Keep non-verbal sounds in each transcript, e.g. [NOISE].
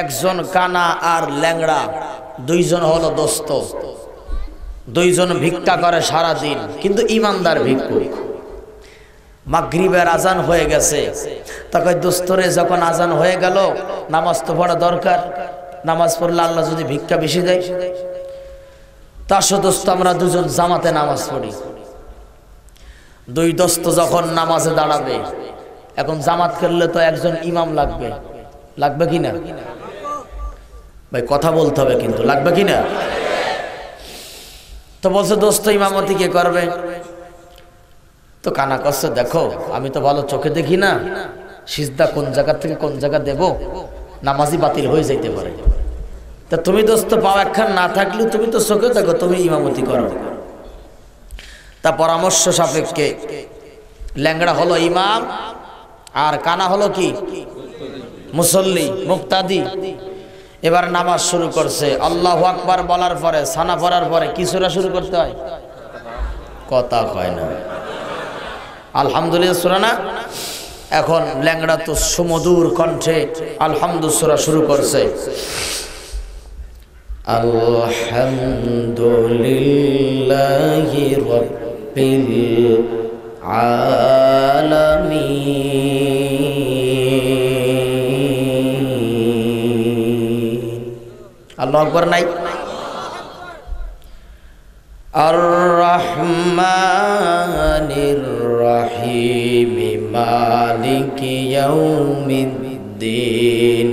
একজন কানা আর ল্যাংড়া দুইজন হলো দোস্ত দুইজন ভিক্ষা করে সারা দিন কিন্তু ইমানদার ভিক্ষু মাগরিবের আজান হয়ে গেছে তাকে দোস্তরে যখন আজান হয়ে গেল নামাজ তো পড়া দরকার নামাজ পড়লে আল্লাহ যদি ভিক্ষা বেশি দেয় তার সদস্য আমরা দুজন জামাতে নামাজ পড়ি দুই দোস্ত যখন নামাজে দাঁড়াবে এখন জামাত করলে তো একজন ইমাম লাগবে লাগবে কিনা ভাই কথা বলতে হবে কিন্তু লাগবে কি না তো বলছে দোস্ত ইমামতি কে করবে তো কানা করছে দেখো আমি তো ভালো চোখে দেখি না সিজদা কোন জায়গা থেকে কোন জায়গা দেব নামাজি বাতিল হয়ে যাইতে পারে তা তুমি দোস্ত পাও একখান না থাকলেও তুমি তো চোখে দেখো তুমি ইমামতি করো তা পরামর্শ সাপেক্ষে ল্যাংড়া হলো ইমাম আর কানা হলো কি মুসল্লি মুক্তাদি এবার নামাজ শুরু করছে আল্লাহ আকবার বলার পরে সানা পড়ার পরে কিছুরা শুরু করতে হয় কথা কয় না আলহামদুলিল্লাহ সুরা না এখন ল্যাংড়া তো সুমধুর কণ্ঠে আলহামদু শুরু করছে আলহামদুলিল্লাহ আলামিন আল্লাহ আকবর নাই আর রহমানির রহিম মালিক ইয়াউমিদ্দিন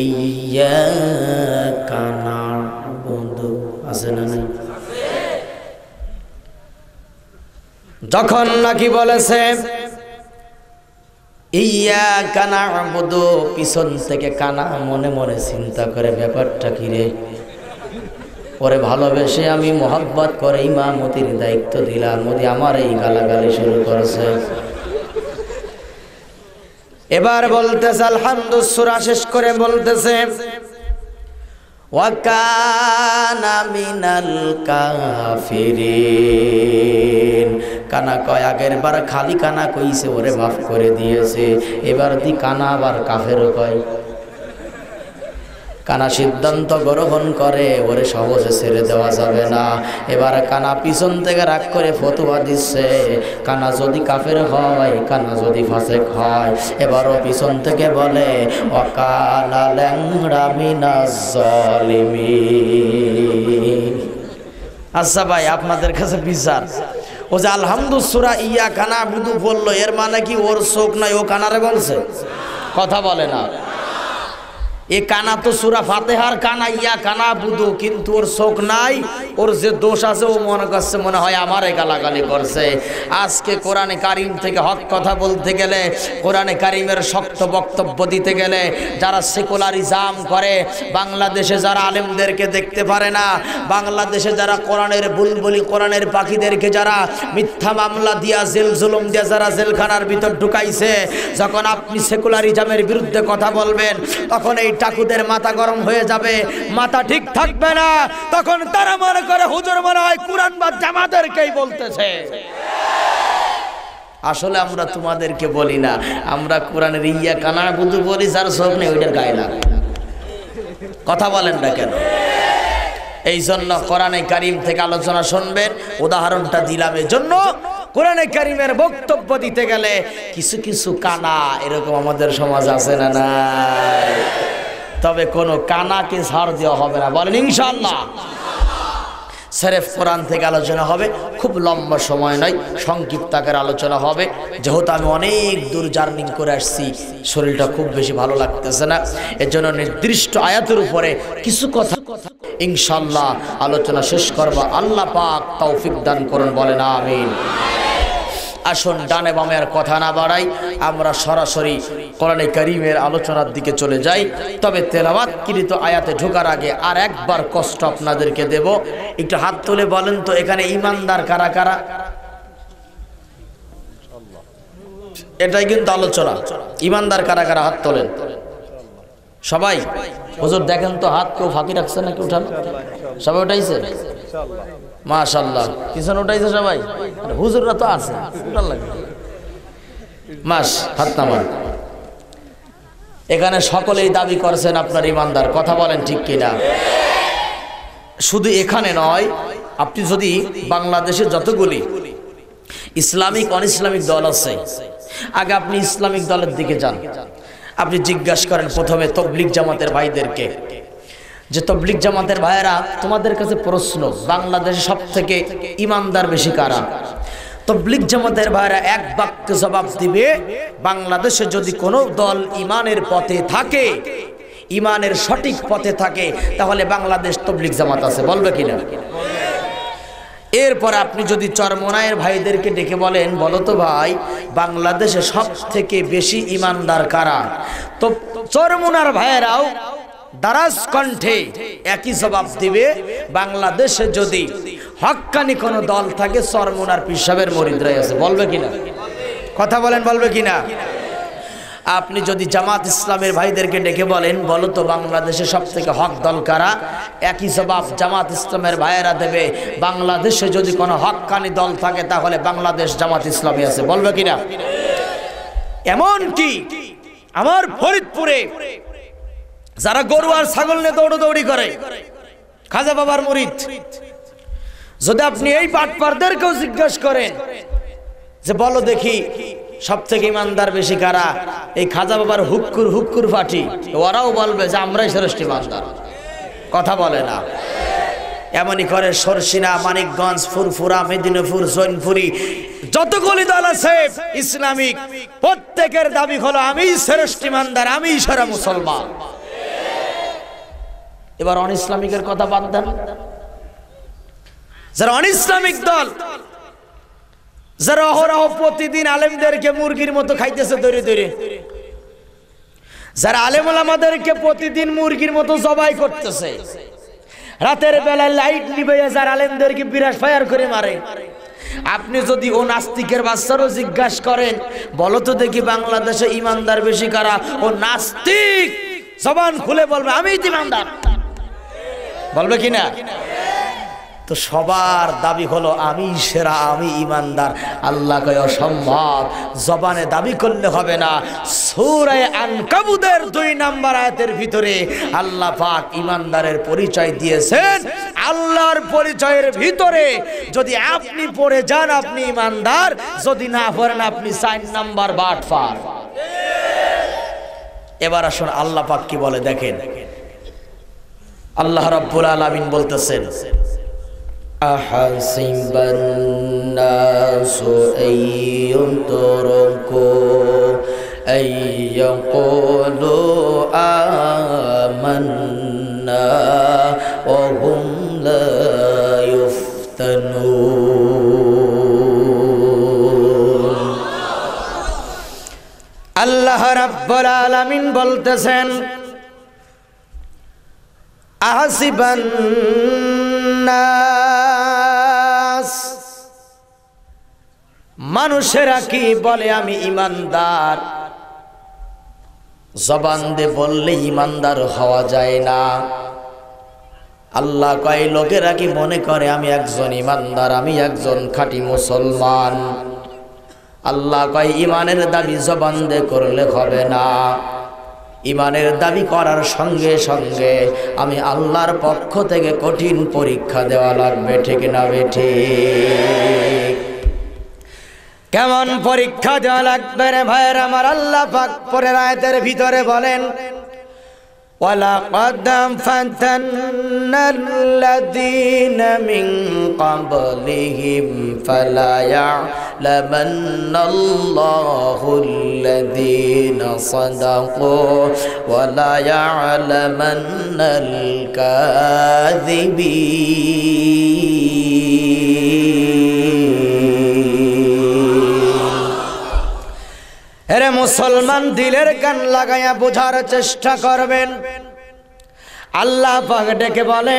ইয়াকা নাবুদু আছে না নাই যখন নাকি বলেছে ইয়া কানা আমদ পিছন থেকে কানা মনে মনে চিন্তা করে ব্যাপারটা কি রে পরে ভালোবেসে আমি মহাব্বত করে ইমা মতির দায়িত্ব দিলাম মোদি আমার এই গালাগালি শুরু করেছে এবার বলতেছে আলহামদুসুরা শেষ করে বলতেছে ওয়াকানা মিনাল কাফিরিন কানা কয় আগের বার খালি কানা কইছে ওরে মাফ করে দিয়েছে এবার দি কানা আবার কাফেরও কয় কানা সিদ্ধান্ত গ্রহণ করে ওরে সহজে ছেড়ে দেওয়া যাবে না এবার কানা পিছন থেকে রাগ করে ফতুয়া দিচ্ছে কানা যদি কাফের হয় কানা যদি ফাঁসেক হয় এবারও পিছন থেকে বলে অকানা জলিমি আচ্ছা ভাই আপনাদের কাছে বিচার ও যে আলহামদুসুরা ইয়া কানা বুধু বললো এর মানে কি ওর শোক নাই ও কানারে বলছে কথা বলে না এ কানা তো সুরা ফাতেহার কানা ইয়া কানা বুধু কিন্তু ওর শোক নাই ওর যে দোষ আছে ও মনে করছে মনে হয় আমার গালাগালি করছে আজকে কোরআনে কারিম থেকে হক কথা বলতে গেলে কোরআনে কারিমের শক্ত বক্তব্য দিতে গেলে যারা সেকুলারিজাম করে বাংলাদেশে যারা আলেমদেরকে দেখতে পারে না বাংলাদেশে যারা কোরআনের বুলবুলি কোরআনের পাখিদেরকে যারা মিথ্যা মামলা দিয়া জেল জুলুম দিয়া যারা জেলখানার ভিতর ঢুকাইছে যখন আপনি সেকুলারিজামের বিরুদ্ধে কথা বলবেন তখন এই চাকুদের মাথা গরম হয়ে যাবে মাথা ঠিক থাকবে না তখন তারা মনে করে হুজুর মনে হয় কোরআন বা জামাদেরকেই বলতেছে আসলে আমরা তোমাদেরকে বলি না আমরা কোরআনের ইয়া কানা বুধু বলি যার সব নেই ওইটার গায়ে লাগে কথা বলেন না কেন এই জন্য কোরআনে কারিম থেকে আলোচনা শুনবেন উদাহরণটা দিলাম জন্য কোরআনে কারিমের বক্তব্য দিতে গেলে কিছু কিছু কানা এরকম আমাদের সমাজ আছে না না তবে কোনো কানাকে ঝাড় দেওয়া হবে না বলেন ইনশাল্লাহ সেরেফ কোরআন থেকে আলোচনা হবে খুব লম্বা সময় নয় সংক্ষিপ্ত আকারে আলোচনা হবে যেহেতু আমি অনেক দূর জার্নিং করে আসছি শরীরটা খুব বেশি ভালো লাগতেছে না এর জন্য নির্দিষ্ট আয়াতের উপরে কিছু কথা ইনশাল্লাহ আলোচনা শেষ করবা আল্লাহ পাক তৌফিক দান করুন বলেন আমিন আসুন ডানে বামে আর কথা না বাড়াই আমরা সরাসরি কোরআনে করিমের আলোচনার দিকে চলে যাই তবে কৃত আয়াতে ঢোকার আগে আর একবার কষ্ট আপনাদেরকে দেব একটু হাত তুলে বলেন তো এখানে ইমানদার কারা কারা এটাই কিন্তু আলোচনা ইমানদার কারা কারা হাত তোলেন সবাই হুজুর দেখেন তো হাত কেউ ফাঁকি রাখছে নাকি উঠান সবাই উঠাইছে মাশাল্লাহ উঠাইছে সবাই হুজুররা তো আছে মাস হাত নামান এখানে সকলেই দাবি করছেন আপনার ইমানদার কথা বলেন ঠিক কিনা শুধু এখানে নয় আপনি যদি বাংলাদেশে যতগুলি ইসলামিক অন ইসলামিক দল আছে আগে আপনি ইসলামিক দলের দিকে যান আপনি জিজ্ঞাসা করেন প্রথমে তবলিক জামাতের ভাইদেরকে যে তবলিক জামাতের ভাইয়েরা তোমাদের কাছে প্রশ্ন বাংলাদেশে সব থেকে ইমানদার বেশি কারা তবলিক জামাতের ভাইরা এক বাক্যে জবাব দিবে বাংলাদেশে যদি কোনো দল ইমানের পথে থাকে ইমানের সঠিক পথে থাকে তাহলে বাংলাদেশ তবলিক জামাত আছে বলবে কিনা এরপর আপনি যদি চরমনায়ের ভাইদেরকে ডেকে বলেন বলো তো ভাই বাংলাদেশে সব থেকে বেশি ইমানদার কারা তো চরমনার ভাইয়েরাও দারাজ কণ্ঠে একই জবাব দিবে বাংলাদেশে যদি হকানি কোনো দল থাকে চরমোনার পিসাবের মরিদ্রাই আছে বলবে কিনা কথা বলেন বলবে কিনা আপনি যদি জামাত ইসলামের ভাইদেরকে ডেকে বলেন বলো তো বাংলাদেশে সব থেকে হক দল কারা একই জবাব জামাত ইসলামের ভাইয়েরা দেবে বাংলাদেশে যদি কোনো হককানি দল থাকে তাহলে বাংলাদেশ জামাত ইসলামী আছে বলবে কিনা এমন কি আমার ফরিদপুরে যারা গরু আর ছাগল নিয়ে দৌড়ি করে খাজা বাবার মরিত যদি আপনি এই পাটপারদেরকেও জিজ্ঞেস করেন যে বলো দেখি সব থেকে ইমানদার বেশি কারা এই খাজা বাবার হুক্কুর হুক্কুর ফাটি ওরাও বলবে যে আমরাই সরষ্টি মানদার কথা বলে না এমনই করে সরসিনা মানিকগঞ্জ ফুরফুরা মেদিনীপুর জৈনপুরি যত দল আছে ইসলামিক প্রত্যেকের দাবি হলো আমি শ্রেষ্ঠ ইমানদার আমি সারা মুসলমান এবার অন ইসলামিকের কথা বাদ দেন যারা অন ইসলামিক দল যারা অহরহ প্রতিদিন আলেমদেরকে মুরগির মতো খাইতেছে দৌড়ে দৌড়ে যারা আলেম আলামাদেরকে প্রতিদিন মুরগির মতো জবাই করতেছে রাতের বেলায় লাইট নিবে যার আলেমদেরকে বিরাট ফায়ার করে মারে আপনি যদি ও নাস্তিকের বাচ্চারও জিজ্ঞাসা করেন বলো তো দেখি বাংলাদেশে ইমানদার বেশি কারা ও নাস্তিক সবান খুলে বলবে আমি ইমানদার বলবে কিনা তো সবার দাবি হলো আমি সেরা আমি ইমানদার আল্লাহ কয় অসম্ভব জবানে দাবি করলে হবে না সৌরায় আনকাবুদের দুই নাম্বার আয়াতের ভিতরে আল্লাহ পাক ইমানদারের পরিচয় দিয়েছেন আল্লাহর পরিচয়ের ভিতরে যদি আপনি পড়ে যান আপনি ইমানদার যদি না পড়েন আপনি সাইন নাম্বার বাট ফার এবার আসুন আল্লাহ পাক কি বলে দেখেন দেখেন আল্লাহ রাব্বুল আলামিন বলতেছেন আহাসিমবান্নাসু আইয়ুনতরুকু আইয়াকুলু আমান্না ওহুম আল্লাহ রাব্বুল আলামিন বলতেছেন أحسب الناس মানুষেরা কি বলে আমি ইমানদার জবান দে বললে ইমানদার হওয়া যায় না আল্লাহ কয় লোকেরা কি মনে করে আমি একজন ইমানদার আমি একজন খাঁটি মুসলমান আল্লাহ কয় ইমানের দাবি জবান দে করলে হবে না ইমানের দাবি করার সঙ্গে সঙ্গে আমি আল্লাহর পক্ষ থেকে কঠিন পরীক্ষা দেওয়া লাগবে ঠিক না বেঠে কেমন পরীক্ষা দেওয়া লাগবে রে ভাইয়ের আমার আল্লাহ পাক পরে রায়তের ভিতরে বলেন ولقد فتنا الذين من قبلهم فلا يعلمن الله الذين صدقوا ولا يعلمن الكاذبين এরে মুসলমান দিলের গান লাগাইয়া বোঝার চেষ্টা করবেন আল্লাহ ডেকে বলে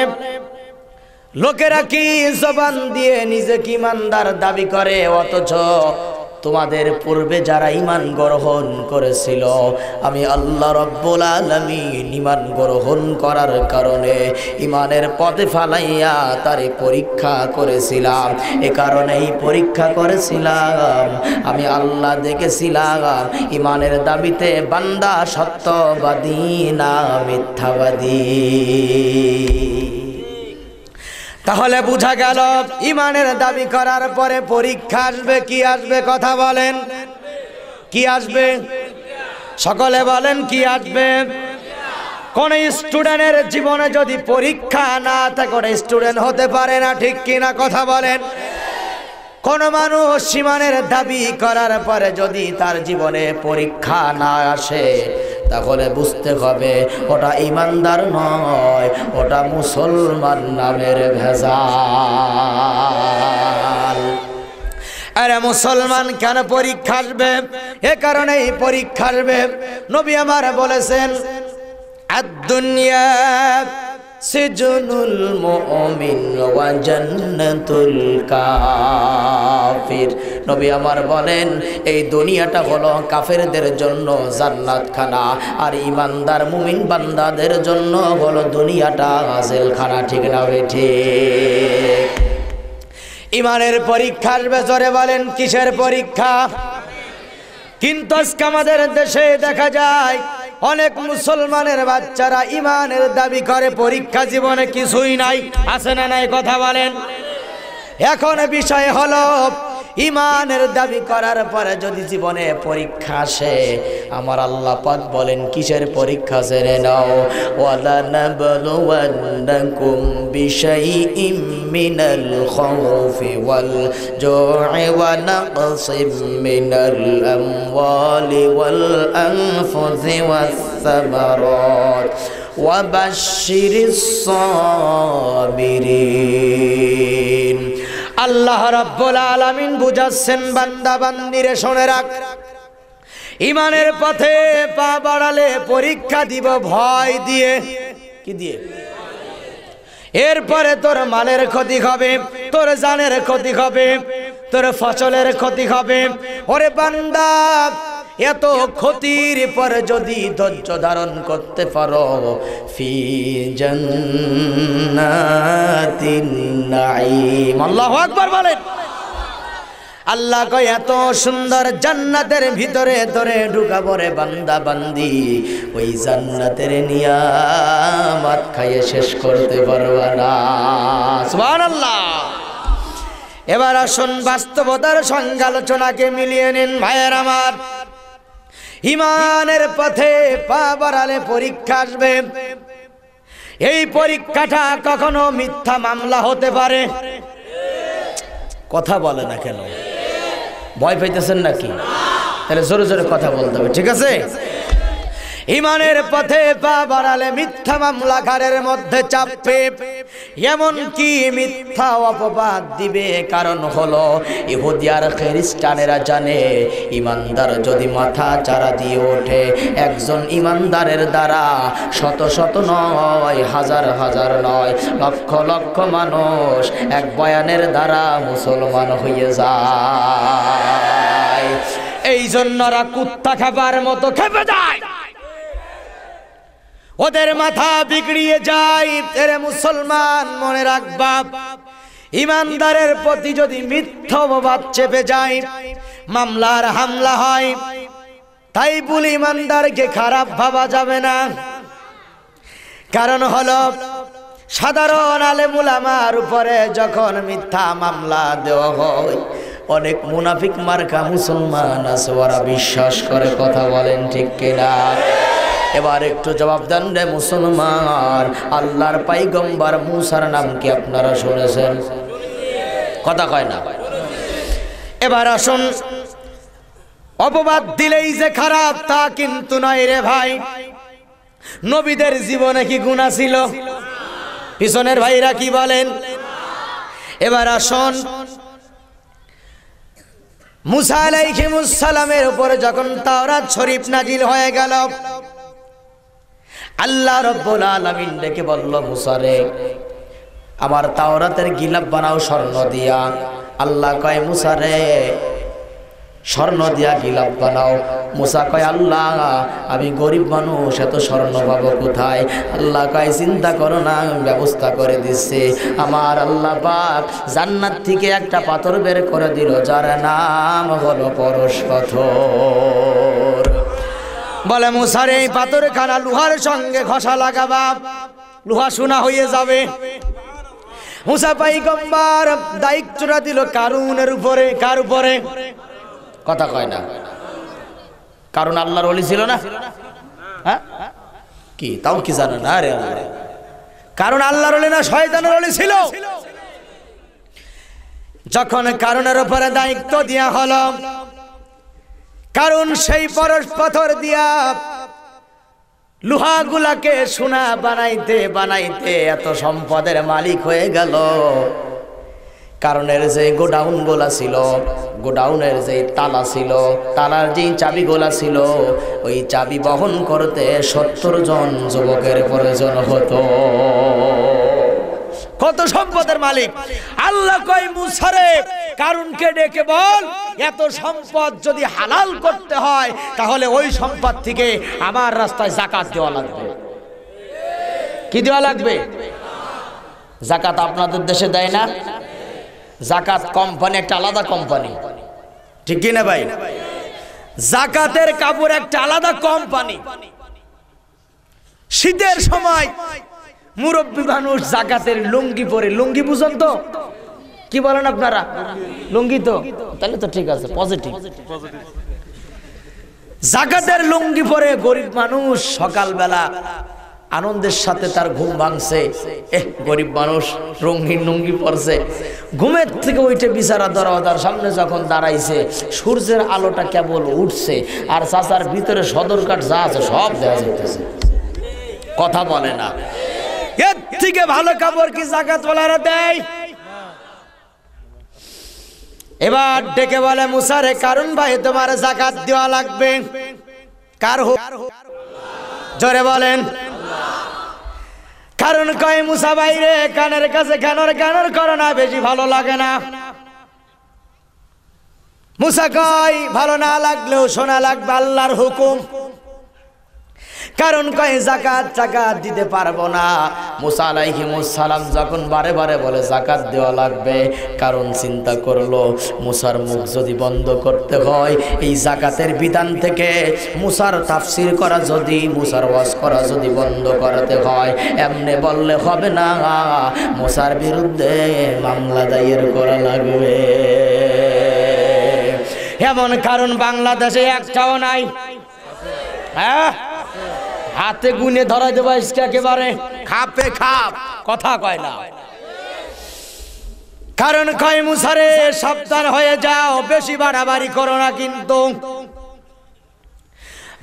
লোকেরা কি জবান দিয়ে নিজে কি মান্দার দাবি করে অথচ তোমাদের পূর্বে যারা ইমান গ্রহণ করেছিল আমি আল্লাহ রব্বুল আলমিন ইমান গ্রহণ করার কারণে ইমানের পথে ফালাইয়া তারে পরীক্ষা করেছিলাম এ কারণেই পরীক্ষা করেছিলাম আমি আল্লাহ দেখেছিলাম ইমানের দাবিতে বান্দা সত্যবাদী না মিথ্যাবাদী তাহলে বুঝা গেল ইমানের দাবি করার পরে পরীক্ষা আসবে কি আসবে কথা বলেন কি আসবে সকলে বলেন কি আসবে কোন স্টুডেন্টের জীবনে যদি পরীক্ষা না থাকে স্টুডেন্ট হতে পারে না ঠিক কিনা কথা বলেন কোন মানুষ সীমানের দাবি করার পরে যদি তার জীবনে পরীক্ষা না আসে তাহলে বুঝতে হবে ওটা ইমানদার নয় ওটা মুসলমান নামের ভেজাল আরে মুসলমান কেন পরীক্ষা আসবে এ কারণেই পরীক্ষা আসবে নবী আমার বলেছেন আর দুনিয়া সেজনুল মুমিন ওয়া জান্নাতুল কাফির নবী আমার বলেন এই দুনিয়াটা হলো কাফেরদের জন্য খানা আর ইমানদার মুমিন বান্দাদের জন্য হলো দুনিয়াটা খানা ঠিক না ঠিক ইমানের পরীক্ষার আসবে বলেন কিসের পরীক্ষা কিন্তু আজকে আমাদের দেশে দেখা যায় অনেক মুসলমানের বাচ্চারা ইমানের দাবি করে পরীক্ষা জীবনে কিছুই নাই আসে না নাই কথা বলেন এখন বিষয় হলো ইমানের দাবি করার পরে যদি জীবনে পরীক্ষা আসে আমার আল্লাহ পাক বলেন কিসের পরীক্ষা জেনে নাও ওয়ালানাবলুওয়ান্নাকুম বিশাইইম মিনাল খাউফি ওয়াল জুই ওয়া নাকসিম মিনাল আমওয়ালি ওয়াল আনফুযি ওয়াস সামারাত বাশশিরিস সাবিরিন আল্লাহ রাব্বুল আলামিন বুঝাচ্ছেন বান্দা বান্দিরে শুনে রাখ ইমানের পথে পা বাড়ালে পরীক্ষা দিব ভয় দিয়ে কি দিয়ে এরপরে তোর মালের ক্ষতি হবে তোর জানের ক্ষতি হবে তোর ফসলের ক্ষতি হবে ওরে বান্দা এত ক্ষতির পর যদি ধৈর্য ধারণ করতে পারো ফি জান্নাতিন বলেন আল্লাহ কয় এত সুন্দর জান্নাতের ভিতরে ধরে ঢুকাবো রে বান্দা বান্দি ওই জান্নাতের নিয়ামাত খাইয়ে শেষ করতে পারবা না সুবহানাল্লাহ এবার আসুন বাস্তবতার সংজ্ঞা আলোচনাকে মিলিয়ে নিন ভাইয়ের আমার ইমানের পথে পা বাড়ালে পরীক্ষা আসবে এই পরীক্ষাটা কখনো মিথ্যা মামলা হতে পারে কথা বলে না কেন ভয় পাইতেছেন নাকি তাহলে জোরে জোরে কথা বলতে হবে ঠিক আছে ইমানের পথে পা বাড়ালে মিথ্যা ঘরের মধ্যে চাপে এমন কি মিথ্যা অপবাদ দিবে কারণ হলো ইহুদিয়ার খ্রিস্টানেরা জানে ইমানদার যদি মাথা চারা দিয়ে ওঠে একজন ইমানদারের দ্বারা শত শত নয় হাজার হাজার নয় লক্ষ লক্ষ মানুষ এক বয়ানের দ্বারা মুসলমান হয়ে যায় এই জন্যরা কুত্তা খাবার মতো খেপে যায় ওদের মাথা বিগড়িয়ে যায় তেরে মুসলমান মনে রাখবা ইমানদারের প্রতি যদি মিথ্যা অপবাদ চেপে যায় মামলার হামলা হয় তাই বলে ইমানদারকে খারাপ ভাবা যাবে না কারণ হল সাধারণ আমার উপরে যখন মিথ্যা মামলা দেওয়া হয় অনেক মুনাফিক মার্কা মুসলমান আছে ওরা বিশ্বাস করে কথা বলেন ঠিক কিনা এবার একটু জবাব দেন রে মুসলমান আল্লাহর পাইগম্বার মুসার নাম কি আপনারা শুনেছেন কথা কয় না এবার আসুন অপবাদ দিলেই যে খারাপ তা কিন্তু নয় রে ভাই নবীদের জীবনে কি গুণা ছিল পিছনের ভাইরা কি বলেন এবার আসুন মুসা আলাইহিমুস সালামের উপরে যখন তাওরাত শরীফ নাজিল হয়ে গেল আল্লাহ রব্বুল আলামিন ডেকে বলল মুসারে আমার তাওরাতের গিলাপ বানাও স্বর্ণ দিয়া আল্লাহ কয় মুসারে স্বর্ণ দিয়া গিলাপ বানাও মুসা কয় আল্লাহ আমি গরিব মানুষ এত স্বর্ণ পাবো কোথায় আল্লাহ কয় চিন্তা করো না আমি ব্যবস্থা করে দিচ্ছি আমার আল্লাহ পাক জান্নাত থেকে একটা পাথর বের করে দিল যার নাম হলো পরশ পাথর বলে মুসার এই পাথর খানা লোহার সঙ্গে ঘষা লাগাবা লোহা সোনা হয়ে যাবে মুসা পাইগম্বার দায়িত্বটা দিল কারুনের উপরে কার উপরে কথা কয় না কারণ আল্লাহর অলি ছিল না হ্যাঁ? কি তাও কি জানো না রে কারণ আল্লাহর অলি না শয়তানের অলি ছিল যখন কারণের উপরে দায়িত্ব দেয়া হলো কারণ সেই পরশ পাথর দিয়া লোহাগুলাকে সোনা বানাইতে বানাইতে এত সম্পদের মালিক হয়ে গেল কারণের যে গোডাউন গোলা ছিল গোডাউনের যে তালা ছিল তালার যে চাবি গোলা ছিল ওই চাবি বহন করতে সত্তর জন যুবকের প্রয়োজন হতো কত সম্পদের মালিক আল্লাহ কয় মুসারে কে ডেকে বল এত সম্পদ যদি হালাল করতে হয় তাহলে ওই সম্পদ থেকে আমার রাস্তায় জাকাত দেওয়া লাগবে কি দেওয়া লাগবে জাকাত আপনাদের দেশে দেয় না জাকাত কোম্পানি একটা আলাদা কোম্পানি ঠিক না ভাই জাকাতের কাপড় একটা আলাদা কোম্পানি শীতের সময় মুরব্বী মানুষ জাকাতের লুঙ্গি পরে লুঙ্গি বুঝুন তো কি বলেন আপনারা লুঙ্গি তো তাহলে তো ঠিক আছে পজিটিভ জাকাতের লুঙ্গি পরে গরিব মানুষ সকালবেলা আনন্দের সাথে তার ঘুম ভাঙছে এহ গরিব মানুষ রঙিন লুঙ্গি পরছে ঘুমের থেকে ওইটা বিচারা দরওয়াজার সামনে যখন দাঁড়াইছে সূর্যের আলোটা কেবল উঠছে আর চাচার ভিতরে সদরকাট যা আছে সব দেওয়া যেতেছে কথা বলে না এর থেকে ভালো কি জাকাত ওলারা দেয় এবার ডেকে বলে মুসারে কারণ ভাই তোমার জাকাত দেওয়া লাগবে কার জোরে বলেন কারণ কয় মুসা বাইরে কানের কাছে কানর কানর করো না বেশি ভালো লাগে না মুসা কয় ভালো না লাগলেও শোনা লাগবে আল্লাহর হুকুম কারণ কয়ে জাকাত চাকাত দিতে পারবো না মুসালাইসালাম যখন বারে বারে বলে জাকাত দেওয়া লাগবে কারণ চিন্তা করলো মুসার মুখ যদি বন্ধ করতে হয় এই জাকাতের বিধান থেকে মুসার তাফসির করা যদি মুসার ওয়াজ করা যদি বন্ধ করাতে হয় এমনি বললে হবে না মুসার বিরুদ্ধে মামলা দায়ের করা লাগবে এমন কারণ বাংলাদেশে একটাও নাই হ্যাঁ হাতে গুনে ধরাই দেবা ইসকে একেবারে খাপে খাপ কথা কয় না কারণ কয় মুসারে সাবধান হয়ে যাও বেশি বাড়াবাড়ি করো না কিন্তু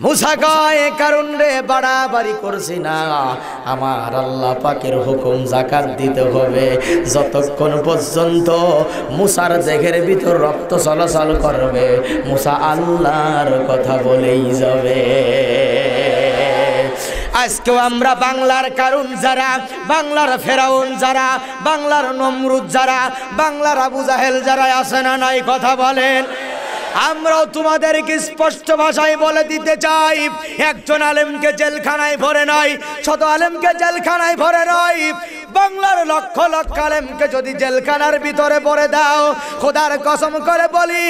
মুসা কয় কারণ রে বাড়াবাড়ি করছি না আমার আল্লাহ পাকের হুকুম জাকাত দিতে হবে যতক্ষণ পর্যন্ত মুসার দেহের ভিতর রক্ত চলাচল করবে মুসা আল্লাহর কথা বলেই যাবে আজকেও আমরা বাংলার কারুন যারা বাংলার ফেরাউন যারা বাংলার নমরুদ যারা বাংলার আবু জাহেল যারা আসে না নাই কথা বলেন আমরাও তোমাদেরকে স্পষ্ট ভাষায় বলে দিতে চাই একজন আলেমকে জেলখানায় ভরে নয় শত আলেমকে জেলখানায় ভরে নয় বাংলার লক্ষ লক্ষ আলেমকে যদি জেলখানার ভিতরে পড়ে দাও খোদার কসম করে বলি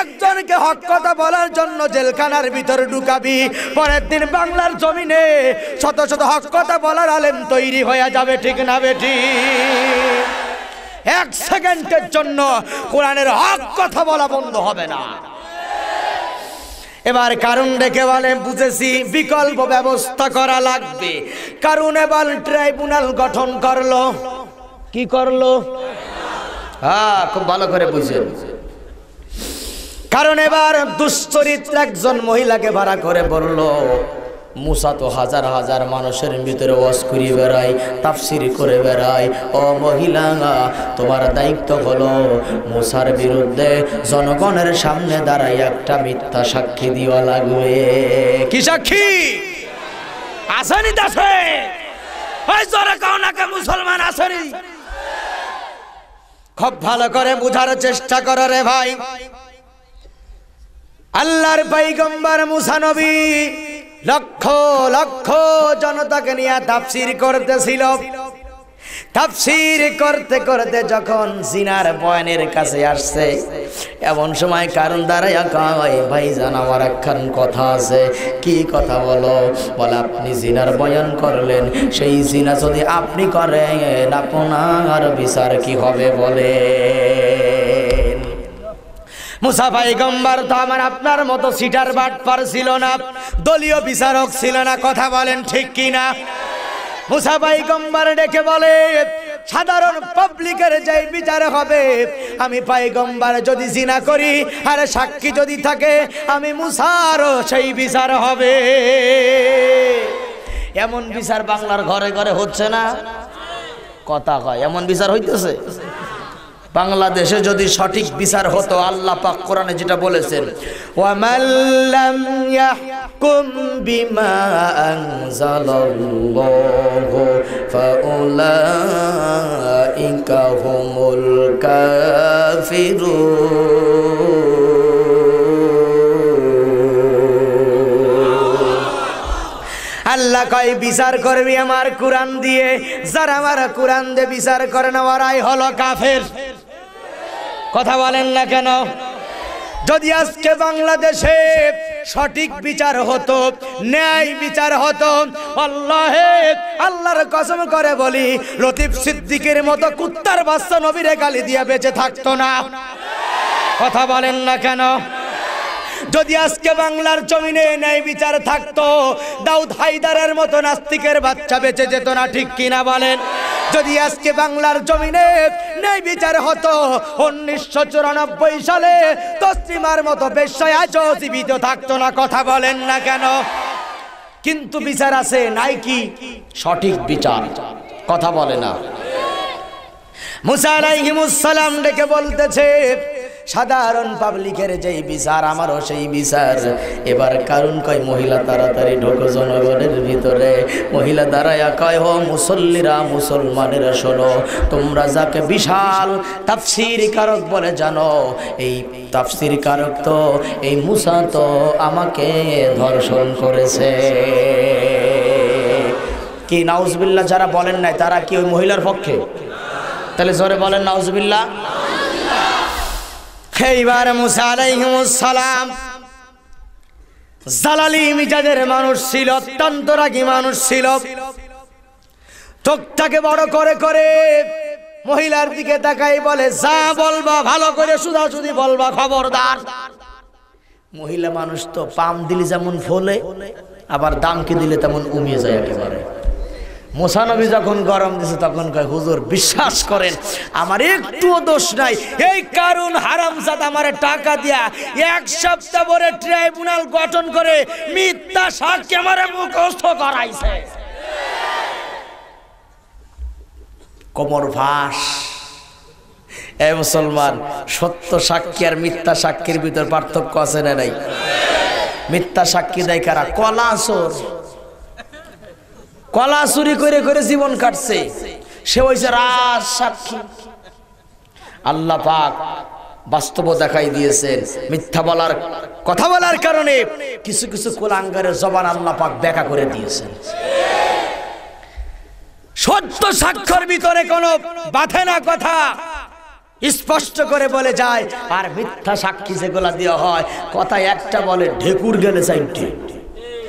একজনকে হক কথা বলার জন্য জেলখানার ভিতরে ঢুকাবি পরের দিন বাংলার জমিনে শত শত হক কথা বলার আলেম তৈরি হয়ে যাবে ঠিক না বেটি এক সেকেন্ডের জন্য কোরআনের হক কথা বলা বন্ধ হবে না এবার কারণ দেখে বলে বুঝেছি বিকল্প ব্যবস্থা করা লাগবে কারণ এবার ট্রাইব্যুনাল গঠন করলো কি করলো হ্যাঁ খুব ভালো করে বুঝে কারণ এবার দুশ্চরিত্র একজন মহিলাকে ভাড়া করে বলল মুসা তো হাজার হাজার মানুষের ভিতরে ওয়াজ করে বেড়ায় তাফসির করে বেড়ায় ও মহিলা তোমার দায়িত্ব হলো মুসার বিরুদ্ধে জনগণের সামনে দাঁড়াই একটা মিথ্যা সাক্ষী দেওয়া লাগবে কি সাক্ষী আসানি দাসে মুসলমান আসানি খুব ভালো করে বুঝার চেষ্টা করো রে ভাই আল্লাহর পাইগম্বার মুসানবী লক্ষ লক্ষ জনতাকে নিয়ে তাফসির করতেছিল তাফসির করতে করতে যখন জিনার বয়ানের কাছে আসছে এমন সময় কারণ দাঁড়ায় কয় ভাইজান আমার একখান কথা আছে কি কথা বলো বলে আপনি জিনার বয়ন করলেন সেই জিনা যদি আপনি করেন আপনার বিচার কি হবে বলে মুসাফাই গম্বর তো আমার আপনার মতো সিটার পার ছিল না দলীয় বিচারক ছিল না কথা বলেন ঠিক কিনা মুসাফাই গম্বর ডেকে বলে সাধারণ পাবলিকের যাই বিচার হবে আমি পাইগম্বার যদি জিনা করি আর সাক্ষী যদি থাকে আমি মুসারও সেই বিচার হবে এমন বিচার বাংলার ঘরে ঘরে হচ্ছে না কথা কয় এমন বিচার হইতেছে বাংলাদেশে যদি সঠিক বিচার হতো আল্লাহ পাক কোরআনে যেটা বলেছেন আল্লাহ কয় বিচার করবি আমার কোরআন দিয়ে যারা আমার কোরআন দিয়ে বিচার করে না ওরাই হলো কাফের কথা বলেন না কেন যদি আজকে বাংলাদেশে সঠিক বিচার হতো ন্যায় বিচার হতো আল্লাহে আল্লাহর কসম করে বলি লতিফ সিদ্দিকের মতো কুত্তার বাচ্চা নবীরে গালি দিয়ে বেঁচে থাকতো না কথা বলেন না কেন যদি আজকে বাংলার জমিনে ন্যায় বিচার থাকতো দাউদ হাইদারের মতো নাস্তিকের বাচ্চা বেঁচে যেত না ঠিক কিনা বলেন যদি আজকে বাংলার জমিনে ন্যায় বিচার হতো উনিশশো চুরানব্বই সালে তসলিমার মতো বেশায় আজ জীবিত থাকতো না কথা বলেন না কেন কিন্তু বিচার আছে নাই কি সঠিক বিচার কথা বলে না মুসা আলাইহিমুস সালাম ডেকে বলতেছে সাধারণ পাবলিকের যেই বিচার আমারও সেই বিচার এবার কারণ কয় মহিলা তাড়াতাড়ি ঢোকো জনগণের ভিতরে মহিলা দাঁড়ায়া কয় হো মুসল্লিরা মুসলমানেরা শোনো তোমরা যাকে বিশাল তাফসির কারক বলে জানো এই তাফসির কারক তো এই মুসা তো আমাকে ধর্ষণ করেছে কি নাউজবিল্লা যারা বলেন নাই তারা কি ওই মহিলার পক্ষে তাহলে জোরে বলেন নাউজবিল্লা সেইবার মুসালাইসালাম জালালি মিজাদের মানুষ ছিল অত্যন্ত রাগী মানুষ ছিল তোকটাকে বড় করে করে মহিলার দিকে তাকাই বলে যা বলবা ভালো করে সুদা সুদি বলবা খবরদার মহিলা মানুষ তো পাম দিলে যেমন ফলে আবার দামকে দিলে তেমন উমিয়ে যায় একেবারে মোসানবী যখন গরম দিছে তখন কয় হুজুর বিশ্বাস করেন আমার একটুও দোষ নাই এই কারণ হারামজাদ আমার টাকা দিয়া এক সপ্তাহ পরে ট্রাইব্যুনাল গঠন করে মিথ্যা সাক্ষী আমার মুখস্থ করাইছে কোমর ভাস এ মুসলমান সত্য সাক্ষী আর মিথ্যা সাক্ষীর ভিতর পার্থক্য আছে না নাই মিথ্যা সাক্ষী দেয় কারা কলা চোর কলা চুরি করে করে জীবন কাটছে সে হয়েছে রাজ সাক্ষী আল্লাহ পাক বাস্তব দেখাই দিয়েছেন মিথ্যা বলার কথা বলার কারণে কিছু কিছু কোলাঙ্গারের জবান আল্লাহ পাক দেখা করে দিয়েছেন সত্য সাক্ষর ভিতরে কোনো বাধে না কথা স্পষ্ট করে বলে যায় আর মিথ্যা সাক্ষী যেগুলা দেওয়া হয় কথা একটা বলে ঢেকুর গেলে চাইটি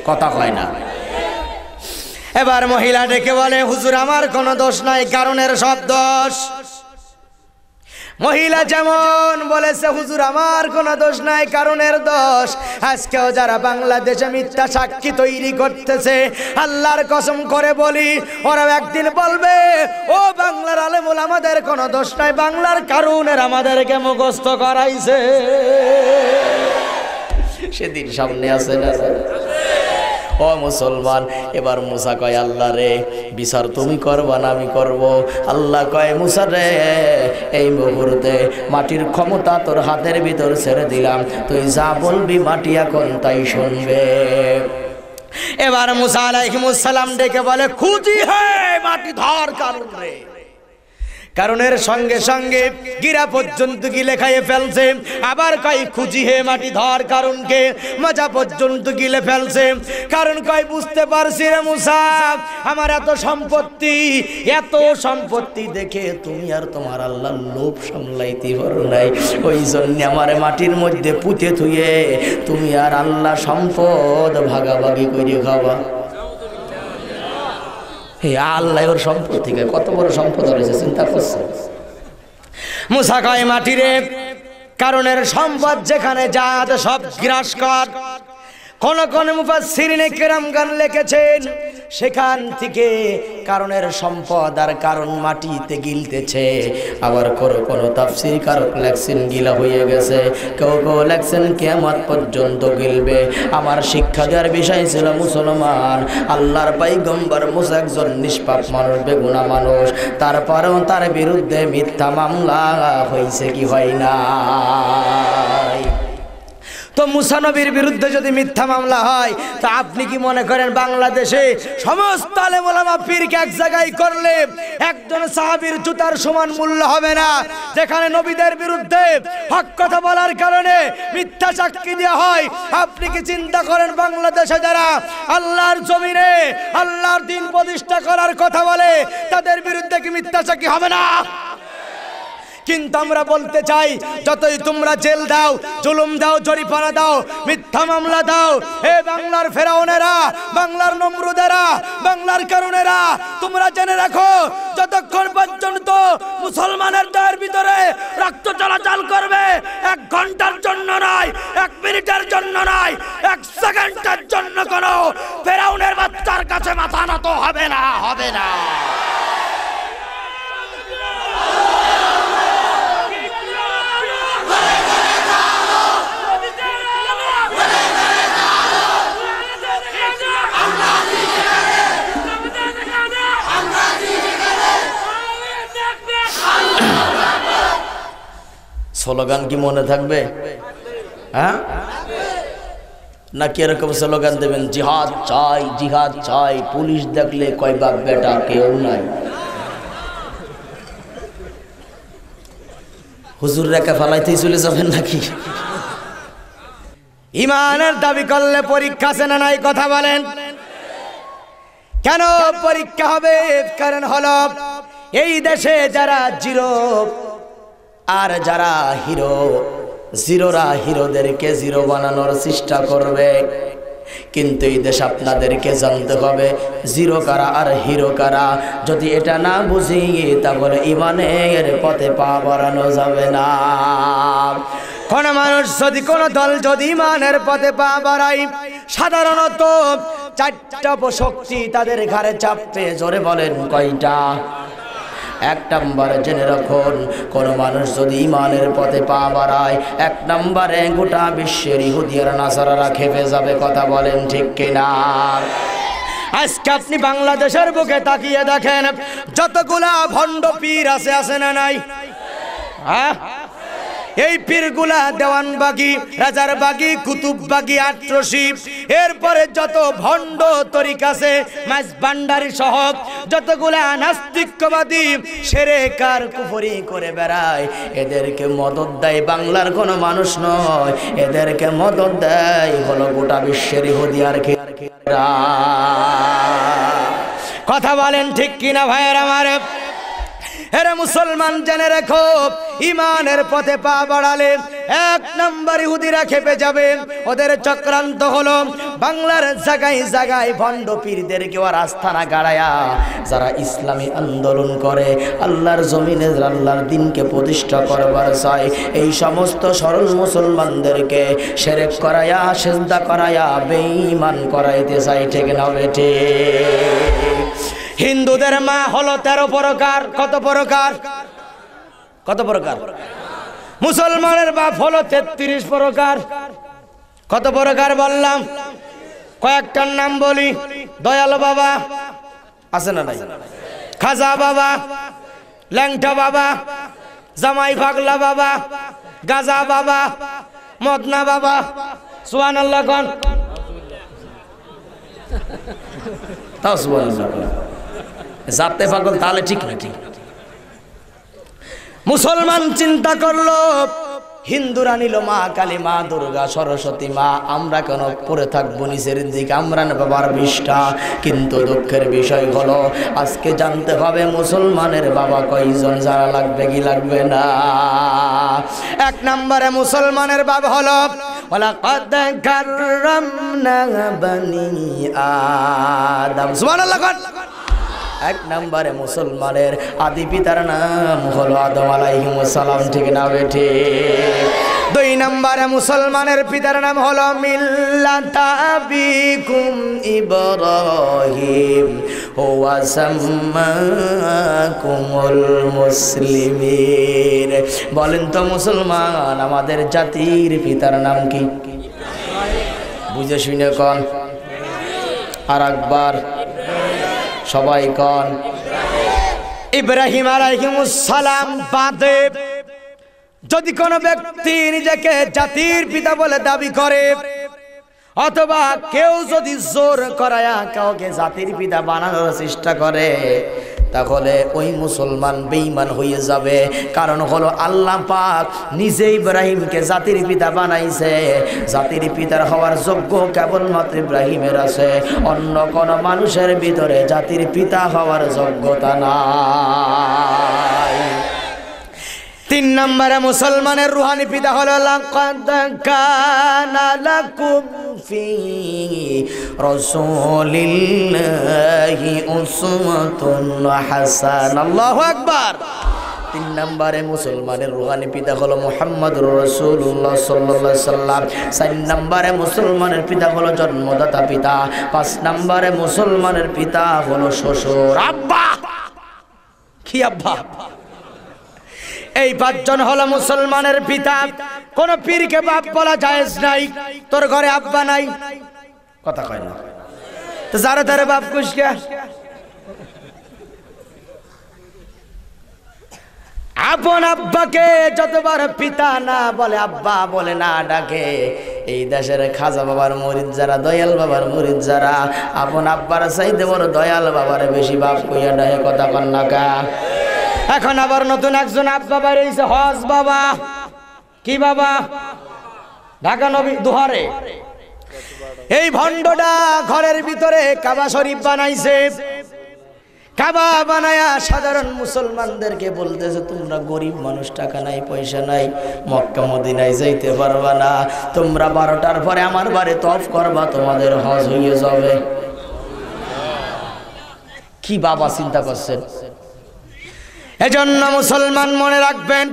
কথা হয় না এবার মহিলা ডেকে বলে হুজুর আমার কোনো দোষ নাই কারণের সব দোষ মহিলা যেমন বলেছে হুজুর আমার কোনো দোষ নাই কারণের দোষ আজকেও যারা বাংলাদেশে মিথ্যা সাক্ষী তৈরি করতেছে আল্লাহর কসম করে বলি ওরা একদিন বলবে ও বাংলার আলেমুল আমাদের কোনো দোষ নাই বাংলার কারণের আমাদেরকে মুখস্থ করাইছে সেদিন সামনে আসে না ও মুসলমান এবার মুসা কয় আল্লাহ রে বিচার তুমি করবা না আমি করব আল্লাহ কয় মুসা রে এই মুহূর্তে মাটির ক্ষমতা তোর হাতের ভিতর ছেড়ে দিলাম তুই যা বলবি মাটি এখন তাই শুনবে এবার মুসা সালাম ডেকে বলে খুঁজি হে মাটি ধর কারণ রে কারণের সঙ্গে সঙ্গে গিরা পর্যন্ত কি লেখায় ফেলছে আবার কয় খুঁজি হে মাটি ধর কারণকে মজা পর্যন্ত গিলে ফেলছে কারণ কয় বুঝতে পারছি রে মুসা আমার এত সম্পত্তি এত সম্পত্তি দেখে তুমি আর তোমার আল্লাহ লোভ সামলাইতে পারো নাই ওই জন্যে আমার মাটির মধ্যে পুঁতে থুয়ে তুমি আর আল্লাহ সম্পদ ভাগাভাগি করে খাওয়া হে আল্লাহর সম্পদ থেকে কত বড় সম্পদ রয়েছে চিন্তা করছে মুসা কয় মাটিরে কারণের সম্পদ যেখানে যা সব গ্রাস কর কোন কোন মুফাসিরিনে কেরাম গান লিখেছেন সেখান থেকে কারণের সম্পদ আর কারণ মাটিতে গিলতেছে আবার কোনো কোনো তাফসির কারক লেখছেন গিলা হয়ে গেছে কেউ কেউ লেখছেন কেমন পর্যন্ত গিলবে আমার শিক্ষা দেওয়ার বিষয় ছিল মুসলমান আল্লাহর গম্বর মুসা একজন নিষ্পাপ মানুষ বেগুনা মানুষ তারপরেও তার বিরুদ্ধে মিথ্যা মামলা হয়েছে কি হয় না তো মুসানবির বিরুদ্ধে যদি মিথ্যা মামলা হয় তো আপনি কি মনে করেন বাংলাদেশে সমস্ত আলেমা পীরকে এক জায়গায় করলে একজন সাহাবির জুতার সমান মূল্য হবে না যেখানে নবীদের বিরুদ্ধে হক কথা বলার কারণে মিথ্যা চাকরি দেওয়া হয় আপনি কি চিন্তা করেন বাংলাদেশে যারা আল্লাহর জমিনে আল্লাহর দিন প্রতিষ্ঠা করার কথা বলে তাদের বিরুদ্ধে কি মিথ্যা চাকরি হবে না কিন্তু আমরা বলতে চাই যতই তোমরা জেল দাও জুলুম দাও জরিপানা দাও মিথ্যা মামলা দাও এ বাংলার ফেরাউনেরা বাংলার নমরুদেরা বাংলার কারণেরা তোমরা জেনে রাখো যতক্ষণ পর্যন্ত মুসলমানের দয়ের ভিতরে রক্ত চলাচল করবে এক ঘন্টার জন্য নয় এক মিনিটের জন্য নয় এক সেকেন্ডের জন্য কোনো ফেরাউনের বাচ্চার কাছে মাথা নত হবে না হবে না স্লোগান কি মনে থাকবে হ্যাঁ নাকি এরকম স্লোগান দেবেন জিহাদ চাই জিহাদ চাই পুলিশ দেখলে কয়বার বেটা কেউ নাই হুজুর রেখা ফালাইতেই চলে যাবেন নাকি ইমানের দাবি করলে পরীক্ষা সেনা না নাই কথা বলেন কেন পরীক্ষা হবে কারণ হল এই দেশে যারা জিরো আর যারা হিরো জিরোরা হিরোদেরকে জিরো বানানোর চেষ্টা করবে কিন্তু এই দেশ আপনাদেরকে জানতে হবে জিরো কারা আর হিরো কারা যদি এটা না বুঝি তাহলে ইমানের পথে পা বাড়ানো যাবে না কোন মানুষ যদি কোন দল যদি ইমানের পথে পা বাড়াই সাধারণত চারটা শক্তি তাদের ঘাড়ে চাপতে জোরে বলেন কয়টা এক নম্বরে জেনে রাখুন কোনো মানুষ যদি ইমানের পথে পা বাড়ায় এক নম্বরে গোটা বিশ্বের ইহুদিয়ার নাসারারা খেপে যাবে কথা বলেন ঠিক কিনা আজকে আপনি বাংলাদেশের বুকে তাকিয়ে দেখেন যতগুলা ভণ্ড পীর আছে আছে না নাই হ্যাঁ এই পীরগুলা দেওয়ানবাগি রাজারবাগি কুতুববাগি আট্রসি এরপরে যত ভণ্ড তরিক আছে মাইজ ভান্ডারি সহ যতগুলা নাস্তিকবাদী সেরে কার কুফরি করে বেড়ায় এদেরকে মদত দেয় বাংলার কোনো মানুষ নয় এদেরকে মদত দেয় হলো গোটা বিশ্বের ইহুদিয়ার কথা বলেন ঠিক কিনা ভাইয়ের আমার এরা মুসলমান জেনে রেখো ইমানের পথে পা বাড়ালে এক নম্বর ইহুদিরা খেপে যাবে ওদের চক্রান্ত হলো বাংলার জায়গায় জায়গায় ভণ্ড পীরদেরকে ওর আস্থানা গাড়ায়া যারা ইসলামী আন্দোলন করে আল্লাহর জমিনে আল্লাহর দিনকে প্রতিষ্ঠা করবার চায় এই সমস্ত সরল মুসলমানদেরকে সেরেক করায়া সেজদা করায়া বেঈমান করাইতে চাই ঠিক না বেটে হিন্দুদের মা হলো তেরো প্রকার কত প্রকার কত প্রকার মুসলমানের বাপ হলো তেত্রিশ প্রকার কত প্রকার বললাম কয়েকটার নাম বলি দয়াল বাবা আছে না নাই খাজা বাবা ল্যাংটা বাবা জামাই ফাগলা বাবা গাজা বাবা মদনা বাবা সুহান আল্লাহ খান তাও সুহান যাতে পাগল তাহলে ঠিক নাকি মুসলমান চিন্তা করলো হিন্দুরা নিল মা কালী মা দুর্গা সরস্বতী মা আমরা কেন পরে থাকবো নিজের দিকে আমরা বাবার বিষ্ঠা কিন্তু দুঃখের বিষয় হলো আজকে জানতে হবে মুসলমানের বাবা কয়জন যারা লাগবে কি লাগবে না এক নম্বরে মুসলমানের বাবা হলো বলা كرمنا এক নম্বরে মুসলমানের আদি পিতার নাম হলো আদম আলাইহিমসালাম ঠিক না বেঠে দুই নম্বরে মুসলমানের পিতার নাম হলো মিল্লাতাবিকুম ইব্রাহিম কুমল মুসলিমের বলেন তো মুসলমান আমাদের জাতির পিতার নাম কি বুঝে শুনে কন আর একবার সবাই কন ইব্রাহিম সালাম বাদে যদি কোনো ব্যক্তি নিজেকে জাতির পিতা বলে দাবি করে অথবা কেউ যদি জোর করায়া কাউকে জাতির পিতা বানানোর চেষ্টা করে তাহলে ওই মুসলমান বেঈমান হয়ে যাবে কারণ হলো আল্লাহ পাক নিজে ইব্রাহিমকে জাতির পিতা বানাইছে জাতির পিতার হওয়ার যোগ্য কেবলমাত্র ইব্রাহিমের আছে অন্য কোন মানুষের ভিতরে জাতির পিতা হওয়ার যোগ্যতা না তিন নম্বরে মুসলমানের রুহানি পিতা হলো লাকুম আকবার তিন নম্বরে মুসলমানের রুহানি পিতা হলো মোহাম্মদ রসুল্লাহ সাল্লা সাল্লাম চার নম্বরে মুসলমানের পিতা হলো জন্মদাতা পিতা পাঁচ নম্বরে মুসলমানের পিতা হলো শ্বশুর আব্বা কি আব্বা এই পাঁচজন হলো মুসলমানের পিতা কোন পীরকে বাপ বলা জায়েজ নাই তোর ঘরে আব্বা নাই কথা কয় না তো যারা তারা বাপ কুসকে আপন আব্বাকে যতবার পিতা না বলে আব্বা বলে না ডাকে এই দেশের খাজা বাবার মরিদ যারা দয়াল বাবার মরিদ যারা আপন আব্বার চাইতে বড় দয়াল বাবার বেশি বাপ কইয়া ডাকে কথা কন্যাকা এখন আবার নতুন একজন আজ বাবা রয়েছে হজ বাবা কি বাবা ঢাকা নবী দুহারে এই ভণ্ডটা ঘরের ভিতরে কাবা শরীফ বানাইছে কাবা বানায়া সাধারণ মুসলমানদেরকে বলতেছে তোমরা গরিব মানুষ টাকা নাই পয়সা নাই মক্কা মদিনায় যাইতে পারবা না তোমরা বারোটার পরে আমার বাড়ি তফ করবা তোমাদের হজ হয়ে যাবে কি বাবা চিন্তা করছেন এজন্য মুসলমান মনে রাখবেন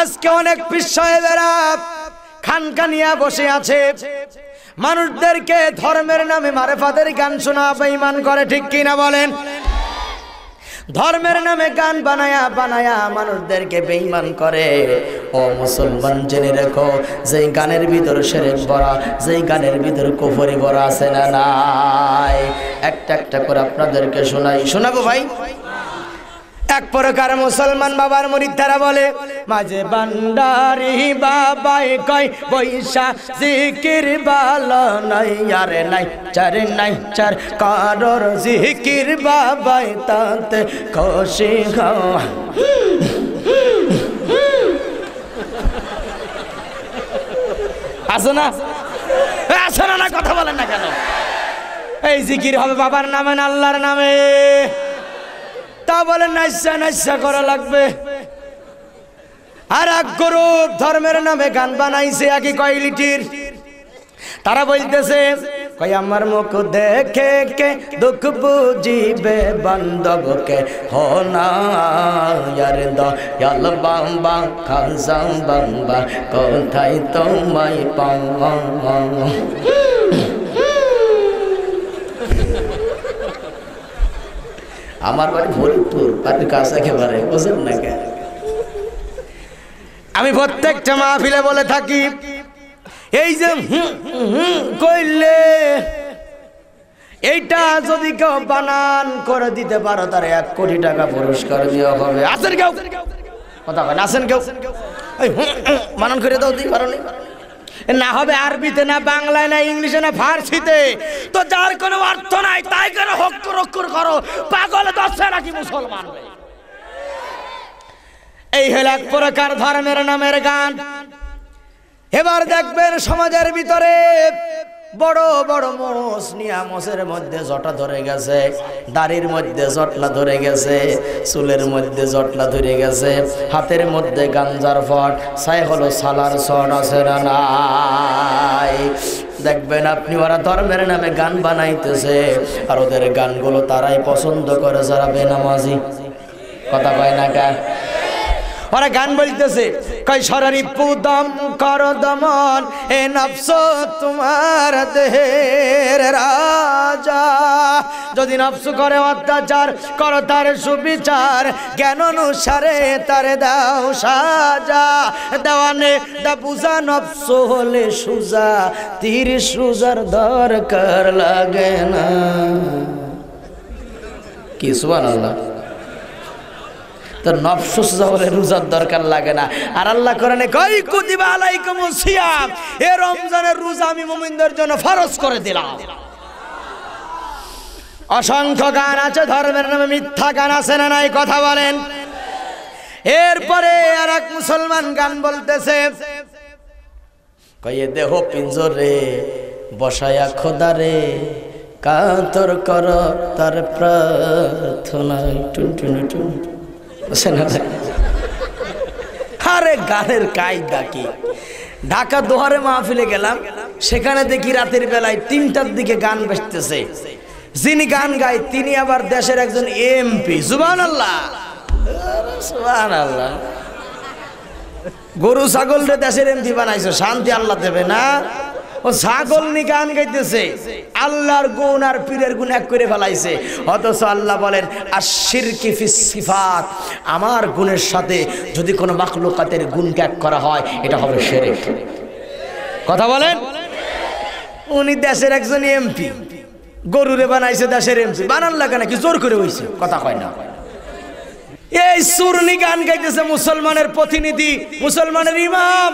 আজকে অনেক পিসাহেবেরা খানকা নিয়ে বসে আছে মানুষদেরকে ধর্মের নামে ফাদের গান শোনা বেঈমান করে ঠিক কিনা বলেন ধর্মের নামে গান বানায়া বানায়া মানুষদেরকে বেঈমান করে ও মুসলমান জেনে রেখো যে গানের ভিতর শেরেক ভরা যে গানের ভিতর কুফরি ভরা আছে না নাই একটা একটা করে আপনাদেরকে শোনাই শোনাবো ভাই এক প্রকার মুসলমান বাবার মরিদারা বলে মাঝে বান্ডারি বাবাই কয় পয়সা জিকির ভালো নাই আরে নাই চার নাই চার কারোর জিকির বাবাই তাতে খুশি হওয়া আছে না না কথা বলেন না কেন এই জিকির হবে বাবার নামে আল্লাহর নামে তা বলে নাইসা নাইসা করা লাগবে আর এক গ্রুপ ধর্মের নামে গান বানাইছে কয় লিটির তারা বলতেছে কয় আমার মুখ দেখে কে দুঃখ বুঝিবে বান্ধবকে হো না ইয়ার বাম্বা খাসাম বাম্বা কোথায় তোমায় পাম আমার বাড়ি ফরিদপুর বাড়ির কাছে একেবারে বোঝেন না কে আমি প্রত্যেকটা মাহফিলে বলে থাকি এই যে কইলে এইটা যদি কেউ বানান করে দিতে পারো তার এক কোটি টাকা পুরস্কার দেওয়া হবে আছেন কেউ কথা আছেন কেউ বানান করে দাও দিই পারো নি না হবে আরবিতে না বাংলায় না ইংলিশে না ফার্সিতে তো যার কোনো অর্থ নাই তাই কেন হক্ক রক্ষর করো পাগল দশে নাকি মুসলমান এই হল এক প্রকার ধর্মের নামের গান এবার দেখবেন সমাজের ভিতরে বড় বড় মোষ মোষের মধ্যে জটা ধরে গেছে দাড়ির মধ্যে জটলা ধরে গেছে চুলের মধ্যে জটলা ধরে গেছে হাতের মধ্যে গাঞ্জার ফট সাই হলো সালার সট আছে না নাই দেখবেন আপনি ওরা ধর্মের নামে গান বানাইতেছে আর ওদের গানগুলো তারাই পছন্দ করে যারা বেনামাজি কথা কয় না কা ওরা গান বলতেছে কই সরারি পুদম কর দমন এ নফস তোমার দেহের রাজা যদি নফস করে অত্যাচার কর তার সুবিচার জ্ঞান অনুসারে তার দাও সাজা দেওয়ানে দা বুঝা নফস হলে সুজা তীর সুজার দরকার লাগে না কি সুবান আল্লাহ তো নফসুস জহরে রোজার দরকার লাগে না আর আল্লাহ কোরআনে কই কুতিবা আলাইকুম সিয়াম এ রমজানের রোজা আমি মুমিনদের জন্য ফরজ করে দিলাম অসংখ্য গান আছে ধর্মের নামে মিথ্যা গান আছে না নাই কথা বলেন এরপরে আর এক মুসলমান গান বলতেছে কয়ে দেহ পিঞ্জরে বসায়া খোদারে কাতর কর তার প্রার্থনা টুন টুন টুন আরে গানের কায়দা কি ঢাকা দোহারে মাহফিলে গেলাম সেখানে দেখি রাতের বেলায় তিনটার দিকে গান বেসতেছে যিনি গান গায় তিনি আবার দেশের একজন এমপি জুবান আল্লাহ আল্লাহ গরু ছাগল দেশের এমপি বানাইছো শান্তি আল্লাহ দেবে না ও ছাগল নি গান গাইতেছে আল্লাহর গুণ আর পীরের গুণ এক করে ফেলাইছে অথচ আল্লাহ বলেন আর সিরকি সিফাত আমার গুণের সাথে যদি কোনো মাকলুকাতের গুণ ত্যাগ করা হয় এটা হবে সেরে কথা বলেন উনি দেশের একজন এমপি গরুরে বানাইছে দেশের এমপি বানান লাগে নাকি জোর করে হয়েছে কথা কয় না এই সুরনি গান গাইতেছে মুসলমানের প্রতিনিধি মুসলমানের ইমাম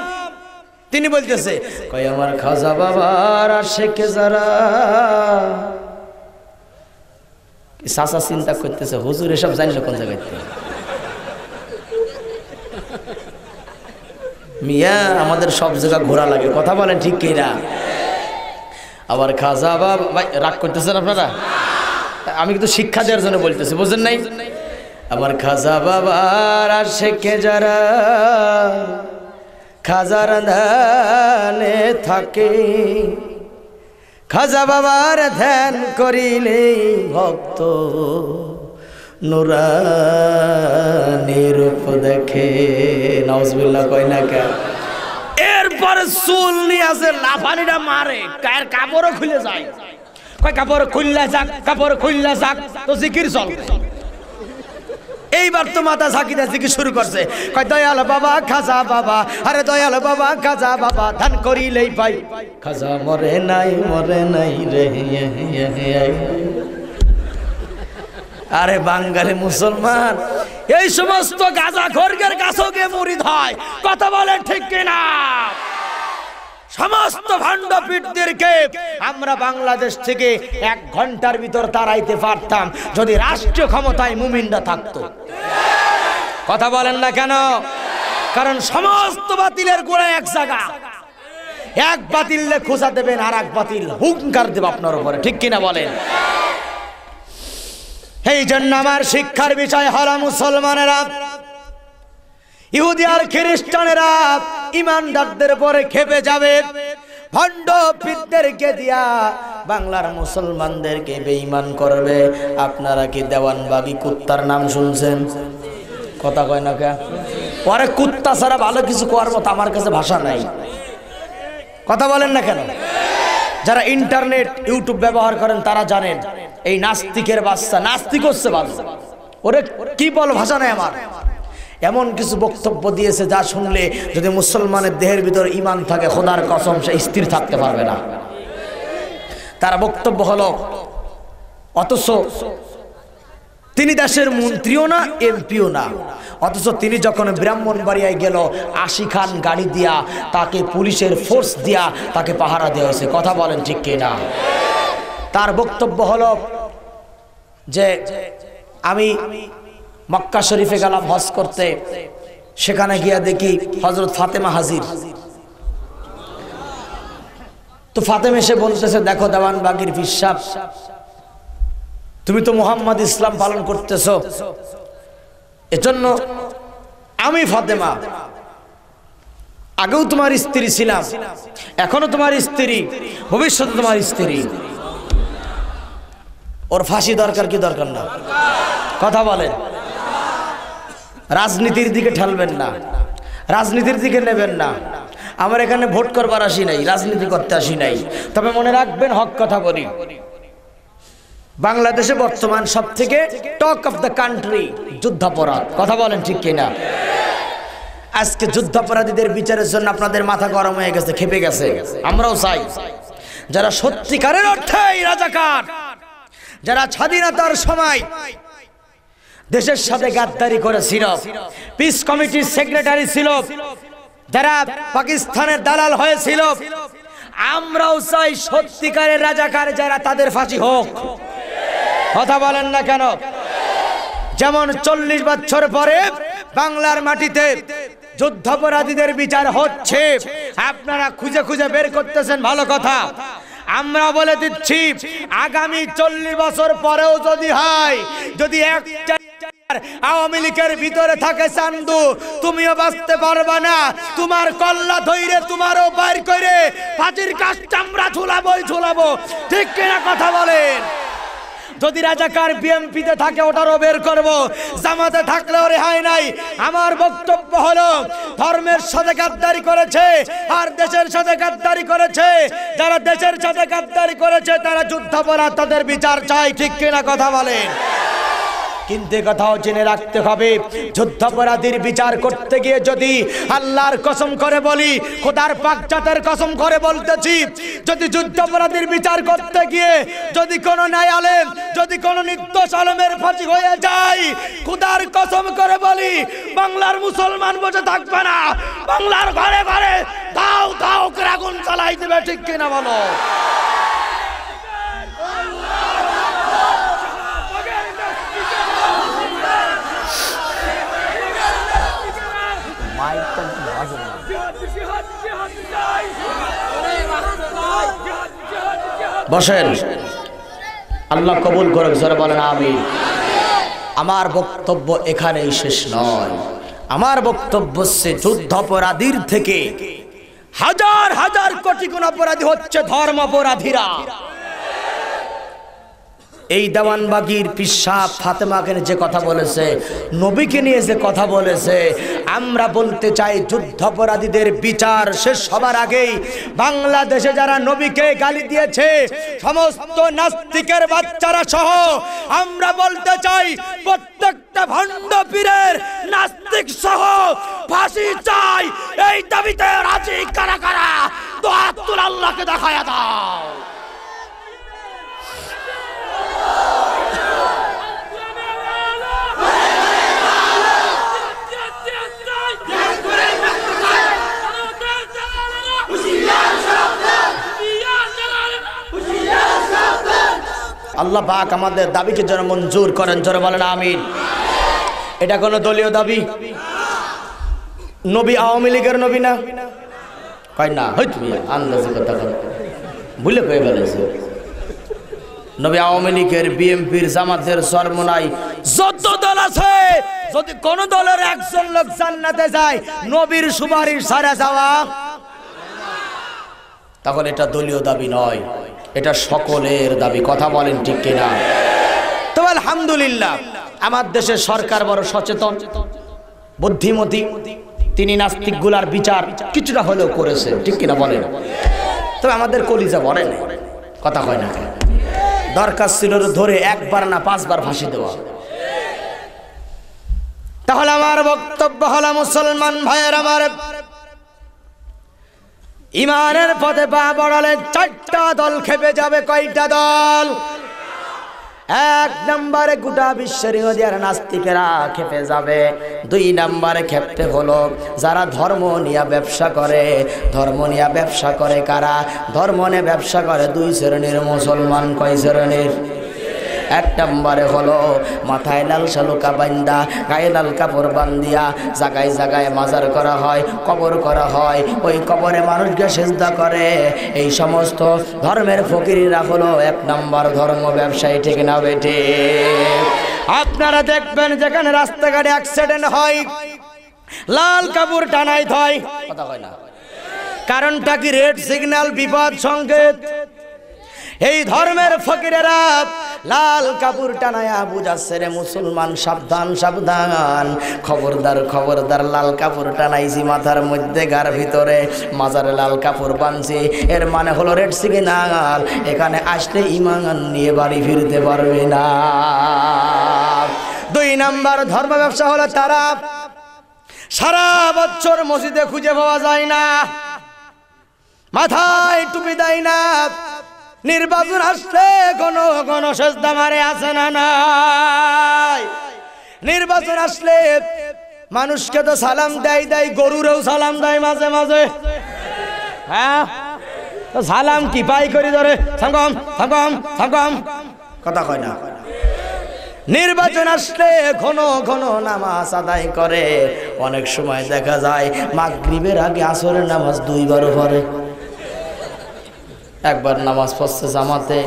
তিনি বলতেছে কয় আমার খাজা বাবার আর শেখে যারা চাষা চিন্তা করতেছে হুজুর এসব জানলো কোন জায়গায় মিয়া আমাদের সব জায়গা ঘোরা লাগে কথা বলেন ঠিক কিনা আবার খাজা বাবা রাগ করতেছেন আপনারা আমি কিন্তু শিক্ষা দেওয়ার জন্য বলতেছি বুঝলেন নাই আমার খাজা বাবার আর শেখে যারা খাজার ধ্যানে থাকে খাজা বাবার ধ্যান করিলে ভক্ত নুরানি দেখে নজবুল্লাহ কই না কেন এরপর চুল নিয়ে আসে লাফানিটা মারে কায়ের কাপড়ও খুলে যায় কয় কাপড় খুললা যাক কাপড় খুললে যাক তো জিকির চল এইবার তো মাথা ঝাঁকি দিকে শুরু করছে কয় দয়াল বাবা খাজা বাবা আরে দয়াল বাবা খাজা বাবা ধান করিলেই পাই খাজা মরে নাই মরে নাই রে ইয়ে, ইয়ে, ইয়ে। আরে বাঙালি মুসলমান এই সমস্ত গাজা খোরগের কাছে গিয়ে মুড়ি হয় কথা বলেন ঠিক কিনা সমস্ত ভাণ্ডপীঠদেরকে আমরা বাংলাদেশ থেকে এক ঘন্টার ভিতর তাড়াইতে পারতাম যদি রাষ্ট্র ক্ষমতায় মুমিনরা থাকতো কথা বলেন না কেন কারণ সমস্ত বাতিলের গোড়া এক জায়গা এক বাতিললে খোঁজা দেবেন আর এক বাতিল হুঙ্কার দেব আপনার উপরে ঠিক কিনা বলেন এই জন্য আমার শিক্ষার বিষয় হল মুসলমানেরা ইহুদি আর খ্রিস্টানেরা ইমানদারদের পরে খেপে যাবে ভণ্ড দিয়া বাংলার মুসলমানদেরকে বেঈমান করবে আপনারা কি দেওয়ান দেওয়ানবাগি কুত্তার নাম শুনছেন কথা কয় না কে ওরে কুত্তা ছাড়া ভালো কিছু করার মতো আমার কাছে ভাষা নাই কথা বলেন না কেন যারা ইন্টারনেট ইউটিউব ব্যবহার করেন তারা জানেন এই নাস্তিকের বাচ্চা নাস্তিক হচ্ছে বাচ্চা ওরে কি বল ভাষা নাই আমার এমন কিছু বক্তব্য দিয়েছে যা শুনলে যদি মুসলমানের দেহের ভিতরে ইমান থাকে খোদার কসম সে স্থির থাকতে পারবে না তার বক্তব্য হল অথচ তিনি দেশের মন্ত্রীও না এমপিও না অথচ তিনি যখন ব্রাহ্মণবাড়িয়ায় গেল আশি খান গাড়ি দিয়া তাকে পুলিশের ফোর্স দিয়া তাকে পাহারা দেওয়া হয়েছে কথা বলেন ঠিক না তার বক্তব্য হল যে আমি মক্কা শরীফে গেলাম হজ করতে সেখানে গিয়া দেখি হজরত ফাতেমা হাজির তো ফাতেম এসে বলতেছে দেখো দেওয়ান বাগির বিশ্বাস তুমি তো মোহাম্মদ ইসলাম পালন করতেছ এজন্য আমি ফাতেমা আগেও তোমার স্ত্রী ছিলাম এখনো তোমার স্ত্রী ভবিষ্যতে তোমার স্ত্রী ওর ফাঁসি দরকার কি দরকার না কথা বলেন রাজনীতির দিকে ঠেলবেন না রাজনীতির দিকে নেবেন না আমার এখানে ভোট করবার আসি নাই রাজনীতি করতে আসি নাই তবে মনে রাখবেন হক কথা বলি বাংলাদেশে বর্তমান সব থেকে টক অফ দ্য কান্ট্রি যুদ্ধাপরাধ কথা বলেন ঠিক কিনা আজকে যুদ্ধাপরাধীদের বিচারের জন্য আপনাদের মাথা গরম হয়ে গেছে খেপে গেছে আমরাও চাই যারা সত্যিকারের অর্থে রাজাকার যারা স্বাধীনতার সময় দেশের সাথে গাদ্দারি করেছিল পিস কমিটির সেক্রেটারি ছিল যারা পাকিস্তানের দালাল হয়েছিল আমরাও চাই সত্যিকারের রাজাকার যারা তাদের ফাঁসি হোক কথা বলেন না কেন যেমন চল্লিশ বছর পরে বাংলার মাটিতে যুদ্ধাপরাধীদের বিচার হচ্ছে আপনারা খুঁজে খুঁজে বের করতেছেন ভালো কথা আমরা বলে দিচ্ছি আগামী চল্লিশ বছর পরেও যদি হয় যদি একটা আওয়ামী লীগের ভিতরে থাকে চান্দু তুমিও বাঁচতে পারবা না তোমার কল্লা ধৈরে তোমারও বাইর করে ফাঁচির কাজ চামড়া ঝুলাবোই ঝুলাবো ঠিক কিনা কথা বলেন যদি রাজাকার বিএমপিতে থাকে ওটারও বের করবো জামাতে থাকলেও রেহাই নাই আমার বক্তব্য হলো ধর্মের সাথে গাদ্দারি করেছে আর দেশের সাথে গাদ্দারি করেছে যারা দেশের সাথে গাদ্দারি করেছে তারা যুদ্ধাপরাধ তাদের বিচার চাই ঠিক কিনা কথা বলেন কিন্তু কথাও জেনে রাখতে হবে যুদ্ধাপরাধীর বিচার করতে গিয়ে যদি আল্লাহর কসম করে বলি খোদার পাকচাতের কসম করে বলতেছি যদি যুদ্ধাপরাধীর বিচার করতে গিয়ে যদি কোনো ন্যায় আলেম যদি কোনো নির্দোষ আলমের ফাঁসি হয়ে যায় খোদার কসম করে বলি বাংলার মুসলমান বসে থাকবে না বাংলার ঘরে ঘরে দাও দাও আগুন চালাই দেবে ঠিক কিনা বলো বসেন আল্লাহ কবুল করুক যারা বলেন আমি আমার বক্তব্য এখানেই শেষ নয় আমার বক্তব্য হচ্ছে অপরাধীর থেকে হাজার হাজার কোটি গুণ অপরাধী হচ্ছে ধর্ম অপরাধীরা এই দেওয়ানবাগির পিসা ফাতেমাকে যে কথা বলেছে নবীকে নিয়ে যে কথা বলেছে আমরা বলতে চাই যুদ্ধাপরাধীদের বিচার শেষ হবার আগেই বাংলাদেশে যারা নবীকে গালি দিয়েছে সমস্ত নাস্তিকের বাচ্চারা সহ আমরা বলতে চাই প্রত্যেকটা ভণ্ড পীরের নাস্তিক সহ ফাঁসি চাই এই দাবিতে রাজি কারা কারা তো আল্লাহকে দেখায় দাও আল্লাহ পাক আমাদের দাবিকে যেন মঞ্জুর করেন জোরে বলেন আমিন এটা কোনো দলীয় দাবি নবী আওয়ামী লীগের নবী না কয় না হয় তুমি আন্দাজে কথা ভুলে কয়ে বেড়েছো নবী আওয়ামী লীগের বিএমপির জামাতের সর্বনাই যত দল আছে যদি কোন দলের একজন লোক জান্নাতে যায় নবীর সুপারিশ সারা যাওয়া তখন এটা দলীয় দাবি নয় এটা সকলের দাবি কথা বলেন ঠিক কিনা তবে আলহামদুলিল্লাহ আমার দেশের সরকার বড় সচেতন বুদ্ধিমতী তিনি নাস্তিকগুলার বিচার কিছুটা হলেও করেছে ঠিক কিনা বলেন তবে আমাদের কলিজা বলেন কথা হয় না দরকার ছিল ধরে একবার না পাঁচবার ফাঁসি দেওয়া তাহলে আমার বক্তব্য হলো মুসলমান ভাইয়ের আমার ইমানের পথে পা বড়ালে চারটা দল খেপে যাবে কয়টা দল এক নম্বরে গোটা বিশ্বের ইহুদিয়ার নাস্তিকেরা খেপে যাবে দুই নম্বরে খেপতে হলো যারা ধর্ম নিয়ে ব্যবসা করে ধর্ম নিয়ে ব্যবসা করে কারা ধর্ম নিয়ে ব্যবসা করে দুই শ্রেণীর মুসলমান কয় শ্রেণীর এক নম্বরে হলো মাথায় লাল শালুকা বান্দা গায়ে লাল কাপড় বান্দিয়া জাগায় জাগায় মাজার করা হয় কবর করা হয় ওই কবরে মানুষকে সেজদা করে এই সমস্ত ধর্মের ফকিরিরা হলো এক নম্বর ধর্ম ব্যবসায়ী ঠিক না বেটে আপনারা দেখবেন যেখানে রাস্তাঘাটে অ্যাক্সিডেন্ট হয় লাল কাপড় টানাই থয় কথা হয় না কারণটা কি রেড সিগন্যাল বিপদ সংকেত এই ধর্মের ফকিরেরা লাল কাপড় টানায়া বুঝাচ্ছে রে মুসলমান সাবধান সাবধান খবরদার খবরদার লাল কাপড় টানাইছি মাথার মধ্যে গার ভিতরে মাজারে লাল কাপড় বানছি এর মানে হলো রেড সিগনাল এখানে আসলে ইমান নিয়ে বাড়ি ফিরতে পারবে না দুই নাম্বার ধর্ম ব্যবসা হলো তারা সারা বছর মসজিদে খুঁজে পাওয়া যায় না মাথায় টুপি দেয় না নির্বাচন আসছে কোন কোন সস্তা মারে আছে না নাই নির্বাচন আসলে মানুষকে তো সালাম দেয় দেয় গরুরেও সালাম দেয় মাঝে মাঝে হ্যাঁ সালাম কি পাই করি ধরে থাকম থাকম থাকম কথা কয় না নির্বাচন আসলে ঘন ঘন নামাজ আদায় করে অনেক সময় দেখা যায় মাগরিবের আগে আসরের নামাজ দুইবার পরে একবার নামাজ পড়ছে জামাতে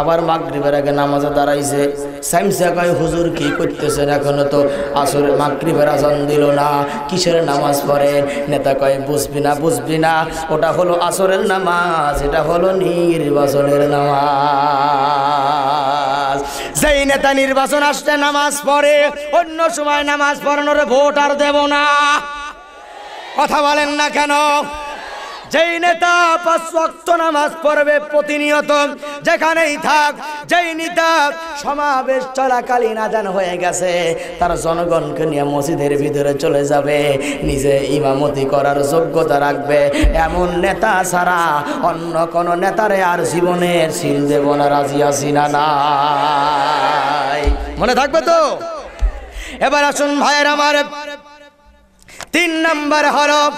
আবার মাগরিবের আগে নামাজে দাঁড়াইছে সাইমসা কয় হুজুর কি করতেছেন এখনো তো আসরে মাগরিবের আজান দিল না কিসের নামাজ পড়েন নেতা কয় বুঝবি না বুঝবি না ওটা হলো আসরের নামাজ এটা হলো নির্বাচনের নামাজ যেই নেতা নির্বাচন আসতে নামাজ পড়ে অন্য সময় নামাজ পড়ানোর ভোট আর দেব না কথা বলেন না কেন যেই নেতা পাঁচ ওয়াক্ত নামাজ পড়বে প্রতিনিয়ত যেখানেই থাক যেই নেতা সমাবেশ চলাকালীন আজান হয়ে গেছে তার জনগণকে নিয়ে মসজিদের ভিতরে চলে যাবে নিজে ইমামতি করার যোগ্যতা রাখবে এমন নেতা ছাড়া অন্য কোন নেতারে আর জীবনে সিল দেব না রাজি আসি না নাই মনে থাকবে তো এবার আসুন ভাইয়ের আমার তিন নাম্বার হরফ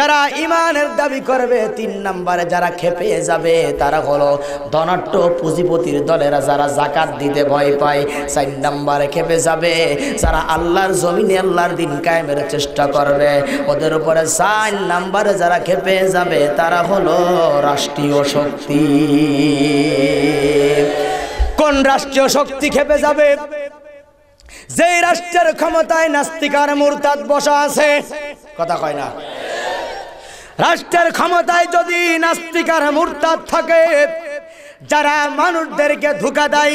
যারা ইমানের দাবি করবে তিন নাম্বারে যারা খেপে যাবে তারা হলো ধনাট্য পুঁজিপতির দলেরা যারা জাকাত দিতে ভয় পায় চার নাম্বারে খেপে যাবে যারা আল্লাহর জমিনে আল্লাহর দিন কায়েমের চেষ্টা করবে ওদের উপরে চার নাম্বারে যারা খেপে যাবে তারা হলো রাষ্ট্রীয় শক্তি কোন রাষ্ট্রীয় শক্তি খেপে যাবে যেই রাষ্ট্রের ক্ষমতায় নাস্তিকার মুরতাদ বসা আছে কথা কয় না রাষ্ট্রের ক্ষমতায় যদি নাস্তিকার মুরতাদ থাকে যারা মানুষদেরকে ধোকা দেয়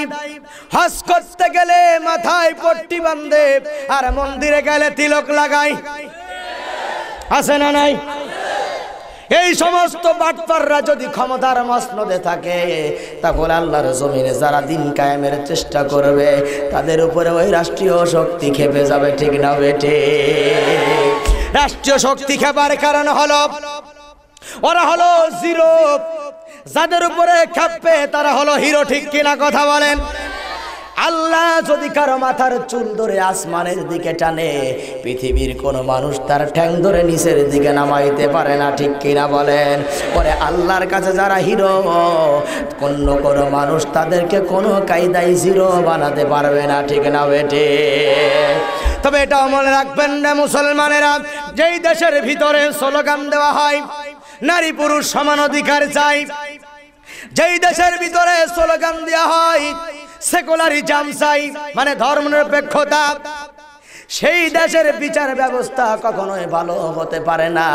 করতে গেলে মাথায় পট্টি বান্ধে আর মন্দিরে গেলে তিলক লাগায় না নাই এই সমস্ত বাটপাররা যদি ক্ষমতার মসনদে থাকে তখন আল্লাহর জমিনে যারা দিন কায়েমের চেষ্টা করবে তাদের উপরে ওই রাষ্ট্রীয় শক্তি খেপে যাবে ঠিক না বেটে রাষ্ট্রীয় শক্তি খেপার কারণ হলো ওরা হলো জিরো যাদের উপরে খাপে তারা হলো হিরো ঠিক কিনা কথা বলেন আল্লাহ যদি কারো মাথার চুল ধরে আসমানের দিকে টানে পৃথিবীর কোনো মানুষ তার ঠ্যাং ধরে নিচের দিকে নামাইতে পারে না ঠিক কিনা বলেন পরে আল্লাহর কাছে যারা হিরো অন্য কোনো মানুষ তাদেরকে কোনো কায়দায় জিরো বানাতে পারবে না ঠিক না বেটে তবে এটাও মনে রাখবেন না মুসলমানেরা যেই দেশের ভিতরে স্লোগান দেওয়া হয় নারী পুরুষ সমান অধিকার চাই যেই দেশের ভিতরে স্লোগান দেওয়া হয় সেকুলারিজম চাই মানে ধর্ম নিরপেক্ষতা সেই দেশের বিচার ব্যবস্থা কখনোই ভালো হতে পারে না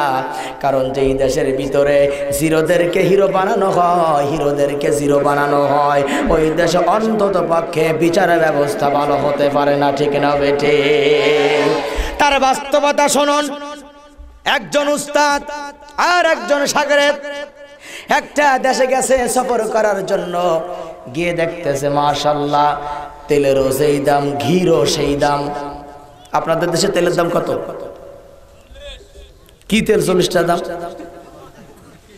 কারণ যেই দেশের ভিতরে জিরোদেরকে হিরো বানানো হয় হিরোদেরকে জিরো বানানো হয় ওই দেশে অন্তত পক্ষে বিচার ব্যবস্থা ভালো হতে পারে না ঠিক না বেটে তার বাস্তবতা শুনুন একজন উস্তাদ আর একজন সাগরের একটা দেশে গেছে সফর করার জন্য গিয়ে দেখতেছে মাশাল্লাহ তেলেরও সেই দাম ঘিরও সেই দাম আপনাদের দেশে তেলের দাম কত কি তেল চল্লিশটা দাম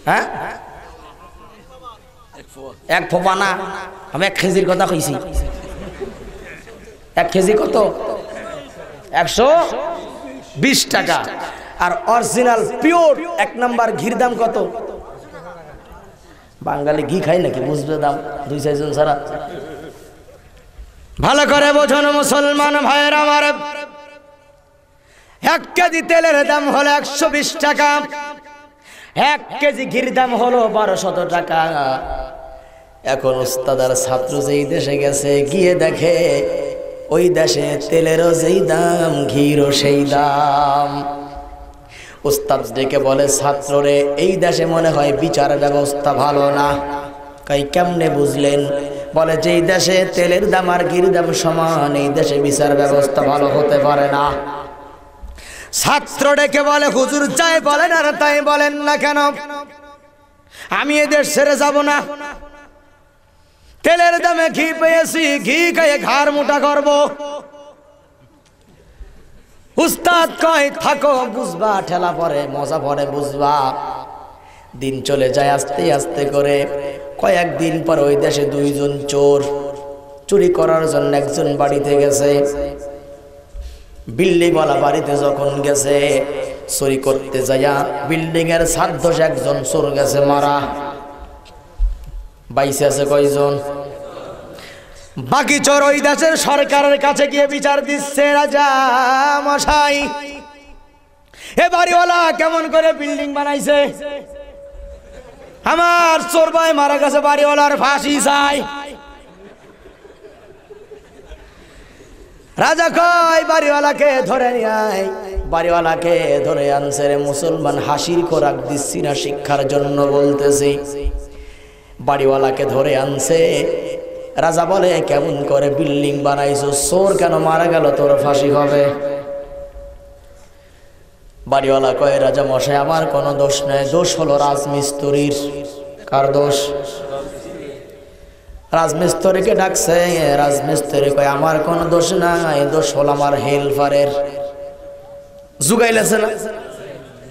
হ্যাঁ এক ফোপা না আমি এক কেজির কথা কইছি এক কেজি কত একশো বিশ টাকা আর অরিজিনাল পিওর এক নাম্বার ঘির দাম কত বাঙালি ঘি খাই নাকি বুঝবে দাম দুই চারজন ছাড়া ভালো করে বোঝানো মুসলমান ভাইয়ের আমার এক কেজি তেলের দাম হলো একশো বিশ টাকা এক কেজি ঘির দাম হলো বারোশত টাকা এখন উস্তাদার ছাত্র যেই দেশে গেছে গিয়ে দেখে ওই দেশে তেলেরও যেই দাম ঘিরও সেই দাম উস্তাদ ডেকে বলে ছাত্র রে এই দেশে মনে হয় বিচার ব্যবস্থা ভালো না কাই কেমনে বুঝলেন বলে যে এই দেশে তেলের দাম আর গির দাম সমান এই দেশে বিচার ব্যবস্থা ভালো হতে পারে না ছাত্র ডেকে বলে হুজুর চাই বলেন আর তাই বলেন না কেন আমি এদের ছেড়ে যাব না তেলের দামে ঘি পেয়েছি ঘি খাইয়ে ঘাড় মোটা করবো উস্তাদ কয় থাকো বুঝবা ঠেলা পরে মজা পরে বুঝবা দিন চলে যায় আস্তে আস্তে করে কয়েকদিন পর ওই দেশে দুইজন চোর চুরি করার জন্য একজন বাড়িতে গেছে বিল্ডিংওয়ালা বলা বাড়িতে যখন গেছে চুরি করতে যাইয়া বিল্ডিং এর সাধ্য একজন চোর গেছে মারা বাইসে আছে কয়জন বাকি চোর ওই দেশের সরকারের কাছে গিয়ে বিচার দিচ্ছে রাজা মশাই এ বাড়িওয়ালা কেমন করে বিল্ডিং বানাইছে আমার চোর ভাই মারা গেছে বাড়িওয়ালার ফাঁসি চাই রাজা কয় বাড়িওয়ালাকে ধরে নিয়ে বাড়িওয়ালাকে ধরে আনছে রে মুসলমান হাসির খোরাক দিচ্ছি না শিক্ষার জন্য বলতেছি বাড়িওয়ালাকে ধরে আনছে রাজা বলে কেমন করে বিল্ডিং বানাইছো সোর কেন মারা গেল তোর ফাঁসি হবে বাড়িওয়ালা কয়ে রাজা মশাই আমার কোনো দোষ নেই দোষ হলো রাজমিস্ত্রির কার দোষ রাজমিস্ত্রিকে ডাকছে রাজমিস্ত্রি কয় আমার কোনো দোষ নাই দোষ হলো আমার হেলফারের যুগাইলেছে না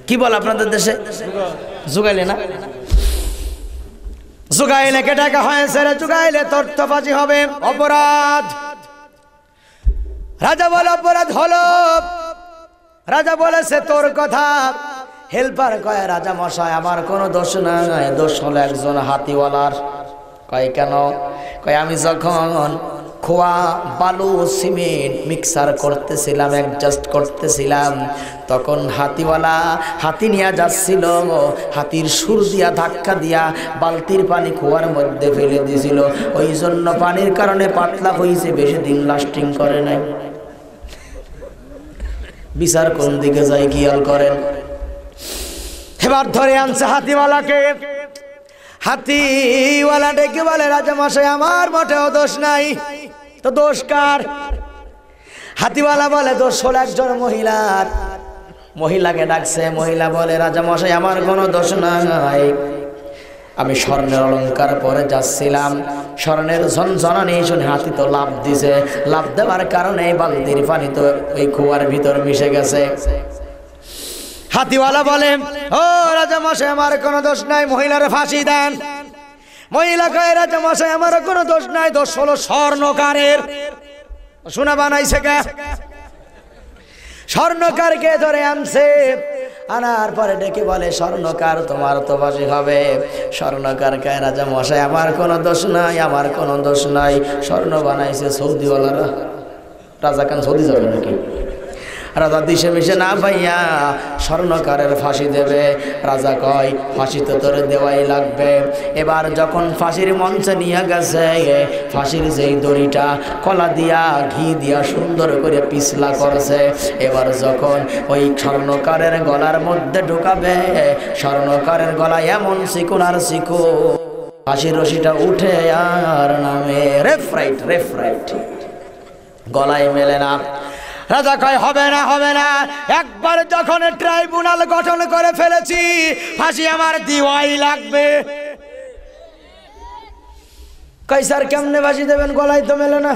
কি বল আপনাদের দেশে যুগাইলে না জুগাইলে কে ডাকা হয়েছে রে জুগাইলে তর্থবাজি হবে অপরাধ রাজা বলে অপরাধ হলো রাজা বলেছে তোর কথা হেল্পার কয় রাজা মশাই আমার কোনো দোষ নাই দোষ হলো একজন হাতিওয়ালার কয় কেন কয় আমি যখন খোয়া বালু সিমেন্ট মিক্সার করতেছিলাম অ্যাডজাস্ট করতেছিলাম তখন হাতিওয়ালা হাতি নিয়ে যাচ্ছিল হাতির সুর দিয়া ধাক্কা দিয়া বালতির পানি খোয়ার মধ্যে ফেলে দিয়েছিল ওই জন্য পানির কারণে পাতলা হয়েছে বেশি দিন লাস্টিং করে নাই বিচার কোন দিকে যায় খেয়াল করেন এবার ধরে আনছে হাতিওয়ালাকে হাতিওয়ালা ডেকে বলে রাজা মশাই আমার মোটেও দোষ নাই তো দোষ কার হাতিওয়ালা বলে দোষ হল একজন মহিলার মহিলাকে ডাকছে মহিলা বলে রাজা মশাই আমার কোনো দোষ নাই আমি স্বর্ণের অলঙ্কার পরে যাচ্ছিলাম স্বর্ণের ঝনঝনানি শুনে হাতি তো লাভ দিছে লাভ দেওয়ার কারণে বালতির পানি তো ওই কুয়ার ভিতর মিশে গেছে হাতিওয়ালা বলে ও রাজা মশাই আমার কোনো দোষ নাই মহিলার ফাঁসি দেন মহিলা কয় রাজা মশাই আমার কোনো দোষ নাই দোষ হলো স্বর্ণকারের শোনা বানাইছে কে স্বর্ণকারকে ধরে আনছে আনার পরে ডেকে বলে স্বর্ণকার তোমার তো বাসি হবে স্বর্ণকার কায় রাজা মশাই আমার কোনো দোষ নাই আমার কোনো দোষ নাই স্বর্ণ বানাইছে সৌদিওয়ালারা রাজা কান সৌদি যাবে নাকি রাজা দিশে মিশে না পাইয়া স্বর্ণকারের ফাঁসি দেবে রাজা কয় ফাঁসি তো তোর দেওয়াই লাগবে এবার যখন ফাঁসির মঞ্চে নিয়ে গেছে ফাঁসির যেই দড়িটা কলা দিয়া ঘি দিয়া সুন্দর করে পিছলা করছে এবার যখন ওই স্বর্ণকারের গলার মধ্যে ঢুকাবে স্বর্ণকারের গলা এমন শিকুন আর শিখু ফাঁসির রশিটা উঠে আর নামে রেফ রাইট রেফ রাইট গলায় মেলে না রাজা কয় হবে না হবে না একবার যখন ট্রাইব্যুনাল গঠন করে ফেলেছি ফাঁসি আমার দিওয়াই লাগবে কৈসার কেমনে ফাঁসি দেবেন গলায় তো মেলে না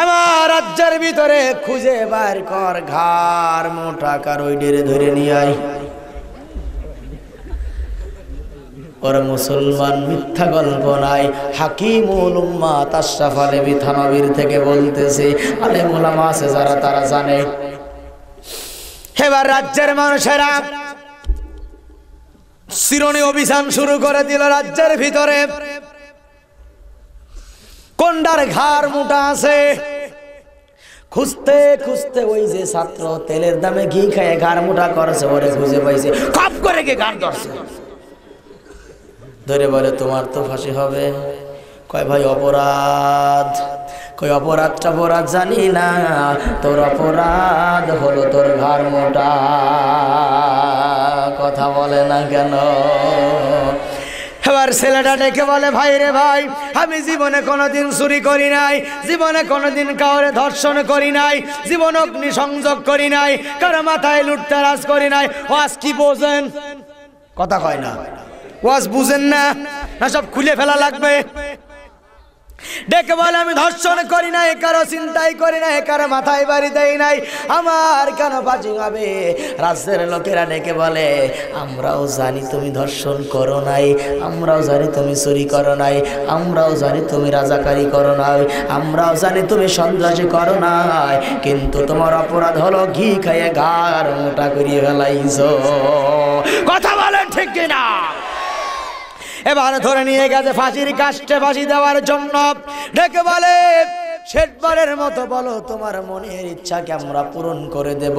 আমার রাজ্যের ভিতরে খুঁজে বার কর ঘর মোটা কার ওই ডেরে ধরে নিয়ে আয় ওর মুসলমান মিথ্যা গল্প নাই হাকিমুল উম্মা তাশরাফ আলেবি থানবীর থেকে বলতেছি আলে মোলামা আছে যারা তারা জানে এবার রাজ্যের মানুষেরা শিরোনি অভিযান শুরু করে দিল রাজ্যের ভিতরে কোন্ডার ঘাড় মোটা আছে খুঁজতে খুঁজতে ওই যে ছাত্র তেলের দামে ঘি খায় ঘাড় মোটা করছে ওরে খুঁজে পাইছে খপ করে গিয়ে ঘাড় ধরছে ধরে বলে তোমার তো ফাঁসি হবে কয় ভাই অপরাধ কই অপরাধটা অপরাধ জানি না তোর অপরাধ হলো তোর ঘর মোটা কথা বলে না কেন এবার ছেলেটা ডেকে বলে ভাই রে ভাই আমি জীবনে কোনোদিন চুরি করি নাই জীবনে কোনোদিন কাউরে ধর্ষণ করি নাই জীবন অগ্নি সংযোগ করি নাই কারো মাথায় লুটতারাজ করি নাই আজ কি বোঝেন কথা কয় না ওয়াজ বুঝেন না না সব খুলে ফেলা লাগবে ডেকে বলে আমি ধর্ষণ করি না কারো চিন্তাই করি না কারো মাথায় বাড়ি দেই নাই আমার কেন বাজি হবে রাজ্যের লোকেরা ডেকে বলে আমরাও জানি তুমি ধর্ষণ করো নাই আমরাও জানি তুমি চুরি করো নাই আমরাও জানি তুমি রাজাকারি করো নাই আমরাও জানি তুমি সন্ত্রাসী করো নাই কিন্তু তোমার অপরাধ হলো ঘি খাইয়ে গার মোটা করিয়ে ফেলাইছ কথা বলেন ঠিক কিনা এবার ধরে নিয়ে গেছে ফাঁসির কাস্টে ফাঁসি দেওয়ার জন্য ডেকে বলে শেষবারের মতো বলো তোমার মনের ইচ্ছাকে আমরা পূরণ করে দেব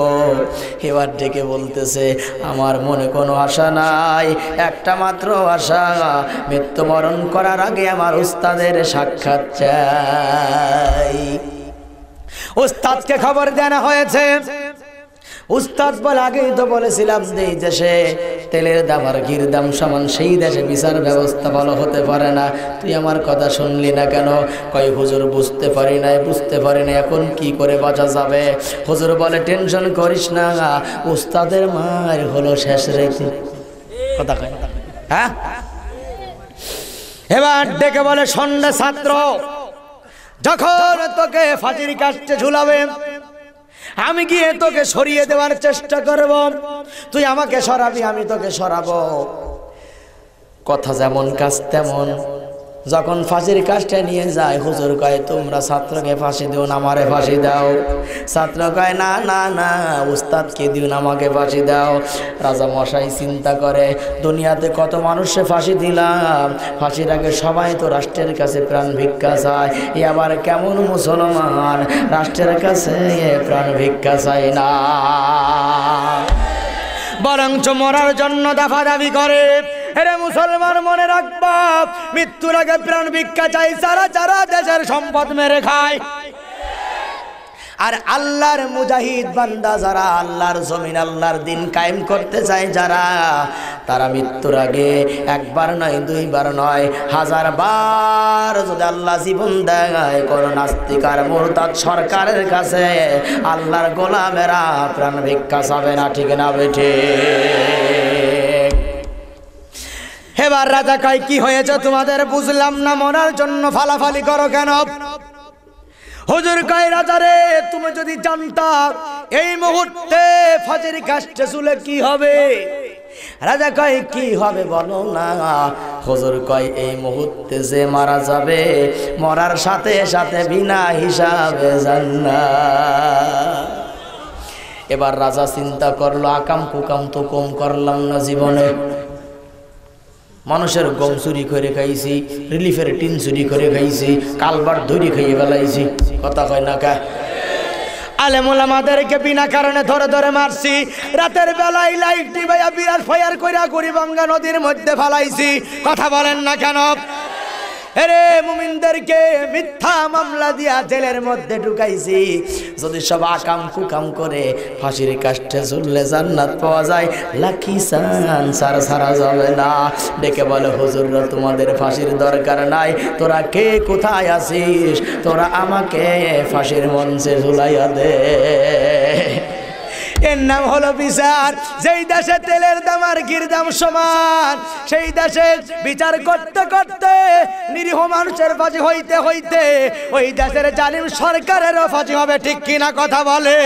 এবার ডেকে বলতেছে আমার মনে কোনো আশা নাই একটা মাত্র আশা মৃত্যুবরণ করার আগে আমার উস্তাদের সাক্ষাৎ চাই উস্তাদকে খবর দেনা হয়েছে উস্তাদ বলে আগেই তো বলেছিলাম যে দেশে তেলের দাম আর ঘির দাম সমান সেই দেশে বিচার ব্যবস্থা ভালো হতে পারে না তুই আমার কথা শুনলি না কেন কয় হুজুর বুঝতে পারি নাই বুঝতে পারি না এখন কি করে বাঁচা যাবে হুজুর বলে টেনশন করিস না উস্তাদের মার হলো শেষ রেখে কথা কয় হ্যাঁ এবার ডেকে বলে সন্ধ্যে ছাত্র যখন তোকে ফাঁসির কাছে ঝুলাবে আমি গিয়ে তোকে সরিয়ে দেওয়ার চেষ্টা করব তুই আমাকে সরাবি আমি তোকে সরাবো কথা যেমন কাজ তেমন যখন ফাঁসির কাজটা নিয়ে যায় হুজুর কয় তোমরা ছাত্রকে ফাঁসি দিও না আমারে ফাঁসি দাও ছাত্র কয় না না না উস্তাদকে দিও না আমাকে ফাঁসি দাও রাজা মশাই চিন্তা করে দুনিয়াতে কত মানুষে ফাঁসি দিলাম ফাঁসির আগে সবাই তো রাষ্ট্রের কাছে প্রাণ ভিক্ষা চায় এ আবার কেমন মুসলমান রাষ্ট্রের কাছে প্রাণ ভিক্ষা চায় না বরং মরার জন্য দাফা দাবি করে এরে মুসলমান মনে রাখবা মৃত্যুর আগে প্রাণ ভিক্ষা চাই সারা যারা দেশের সম্পদ মেরে খায় আর আল্লাহর মুজাহিদ বান্দা যারা আল্লাহর জমিন আল্লাহর দিন কায়েম করতে চায় যারা তারা মৃত্যুর আগে একবার নয় দুইবার নয় হাজার বার যদি আল্লাহ জীবন দেয় কোনো নাস্তিক আর মোরতাদ সরকারের কাছে আল্লাহর গোলামেরা প্রাণ ভিক্ষা চাবে না ঠিক না বেঠে এবার রাজা কয় কি হয়েছে তোমাদের বুঝলাম না মরার জন্য ফালাফালি করো কেন হুজুর কয় রাজা রে তুমি যদি জানতা এই মুহূর্তে ফাজির গাছটা চুলে কি হবে রাজা কয় কি হবে বলো না হজুর কয় এই মুহূর্তে যে মারা যাবে মরার সাথে সাথে বিনা হিসাবে জান্না এবার রাজা চিন্তা করলো আকাম কুকাম তো কম করলাম না জীবনে মানুষের গম চুরি করে খাইছি রিলিফের টিন চুরি করে খাইছি কালবার ধরি খাইয়ে ফেলাইছি কথা কয় না কা কারণে ধরে ধরে মারছি রাতের কইরা নদীর মধ্যে কথা বলেন না কেন এরে মুমিনদেরকে মিথ্যা মামলা দিয়া জেলের মধ্যে ঢুকাইছি যদি সব আকাম কুকাম করে ফাঁসির কাষ্টে ঝুললে জান্নাত পাওয়া যায় লাকি সান সার সারা যাবে না ডেকে বলে হুজুর তোমাদের ফাঁসির দরকার নাই তোরা কে কোথায় আছিস তোরা আমাকে ফাঁসির মঞ্চে ঝুলাইয়া দে এর নাম হলো বিচার যেই দেশে তেলের দাম আর গির দাম সমান সেই দেশে বিচার করতে করতে নিরীহ মানুষের ফাঁসি হইতে হইতে ওই দেশের জালিম সরকারেরও ফাঁসি হবে ঠিক কিনা কথা বলে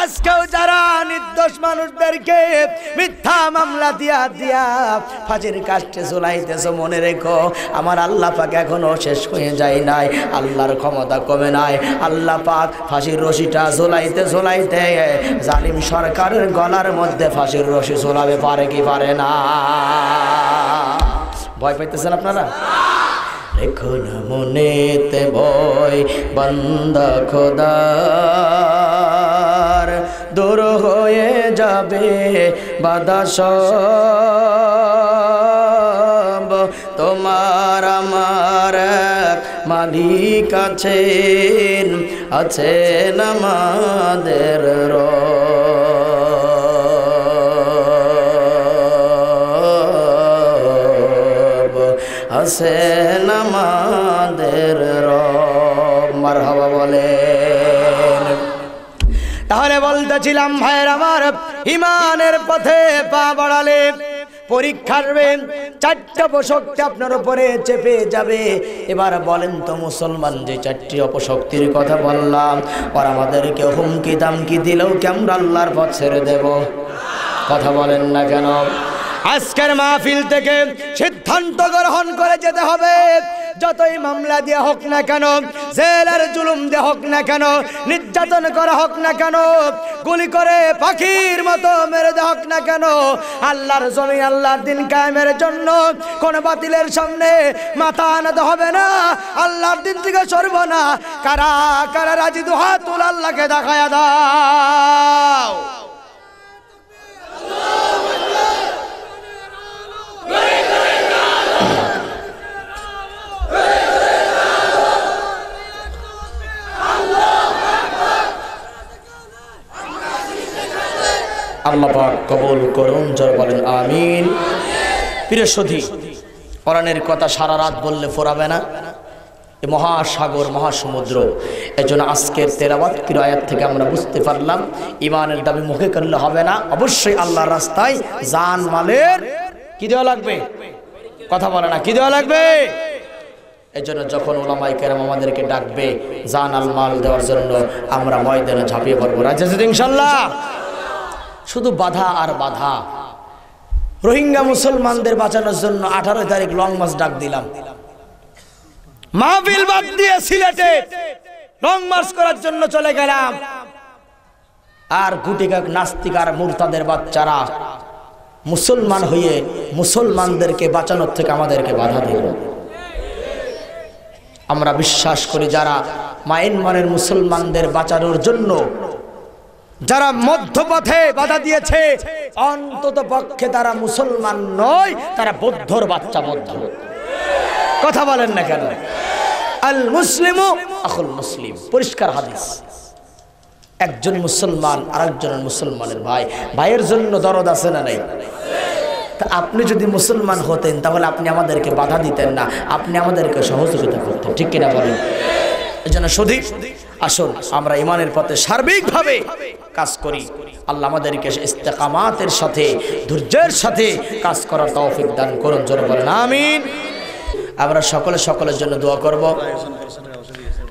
আজকেও যারা নির্দোষ মানুষদেরকে মিথ্যা মামলা দিয়া দিয়া ফাঁসির কাষ্টে ঝুলাইতেছ মনে রেখো আমার আল্লাহ পাক এখনো শেষ হয়ে যায় নাই আল্লাহর ক্ষমতা কমে নাই আল্লাহ পাক ফাঁসির রশিটা ঝোলাইতে ঝোলাইতে জালিম সরকারের গলার মধ্যে ফাঁসির রশি ঝোলাবে পারে কি পারে না ভয় পাইতেছেন আপনারা এখন মনেতে ভয় বন্ধ খোদা দূর হয়ে যাবে বাদাস তোমার আমার মালিক আছেন আছে নামাদের র আছে নামা বলতে বলতেছিলাম ভাইয়ের আমার ইমানের পথে পা বাড়ালে পরীক্ষার চারটা অপশক্তি আপনার উপরে চেপে যাবে এবার বলেন তো মুসলমান যে চারটি অপশক্তির কথা বললাম আর আমাদেরকে হুমকি দামকি দিলেও কেমন আল্লাহর পথ ছেড়ে দেব কথা বলেন না কেন আজকের মাহফিল থেকে সিদ্ধান্ত গ্রহণ করে যেতে হবে যতই মামলা দিয়ে হোক না কেন জেলের জুলুম দিয়ে হোক না কেন নির্যাতন করা হোক না কেন গুলি করে পাখির মতো মেরে দেওয়া হোক না কেন আল্লাহর জমি আল্লাহর দিন কায়েমের জন্য কোন বাতিলের সামনে মাথা আনাতে হবে না আল্লাহর দিন থেকে সরব না কারা কারা রাজি দু দুহাতুল আল্লাহকে দেখায় দাও আল্লাহ পাক কবুল করুন জোর বলেন আমিন প্রিয় সধি কোরআনের কথা সারা রাত বললে ফোরাবে না এ মহাসাগর মহাসমুদ্র এজন্য আজকের তেরাবাদ কিরায়াত থেকে আমরা বুঝতে পারলাম ইমানের দাবি মুখে করলে হবে না অবশ্যই আল্লাহর রাস্তায় জান মালের কি দেওয়া লাগবে কথা বলে না কি দেওয়া লাগবে এজন্য যখন ওলামাই কেরাম আমাদেরকে ডাকবে জান আল মাল দেওয়ার জন্য আমরা ময়দানে ঝাঁপিয়ে পড়বো রাজ্যে ইনশাল্লাহ শুধু বাধা আর বাধা রোহিঙ্গা মুসলমানদের বাঁচানোর জন্য আঠারো তারিখ লং মাস ডাক দিলাম মাহবিল বাদ দিয়ে সিলেটে লং মাস করার জন্য চলে গেলাম আর গুটিকাক নাস্তিক আর মুরতাদের বাচ্চারা মুসলমান হয়ে মুসলমানদেরকে বাঁচানোর থেকে আমাদেরকে বাধা দিল আমরা বিশ্বাস করি যারা মায়ানমারের মুসলমানদের বাঁচানোর জন্য যারা মধ্যপথে বাধা দিয়েছে অন্তত পক্ষে তারা মুসলমান নয় তারা বৌদ্ধর বাচ্চা বৌদ্ধ কথা বলেন না কেন আল মুসলিম মুসলিম পরিষ্কার হাদিস একজন মুসলমান আরেকজনের মুসলমানের ভাই ভাইয়ের জন্য দরদ আছে না নাই তা আপনি যদি মুসলমান হতেন তাহলে আপনি আমাদেরকে বাধা দিতেন না আপনি আমাদেরকে সহযোগিতা করতেন ঠিক কিনা বলেন এই জন্য সধী আসুন আমরা ইমানের পথে সার্বিকভাবে কাজ করি আল্লাহ আমাদেরকে ইস্তেকামাতের সাথে ধৈর্যের সাথে কাজ করার তৌফিক দান করুন জোরে বলেন আমিন আমরা সকলে সকলের জন্য দোয়া করব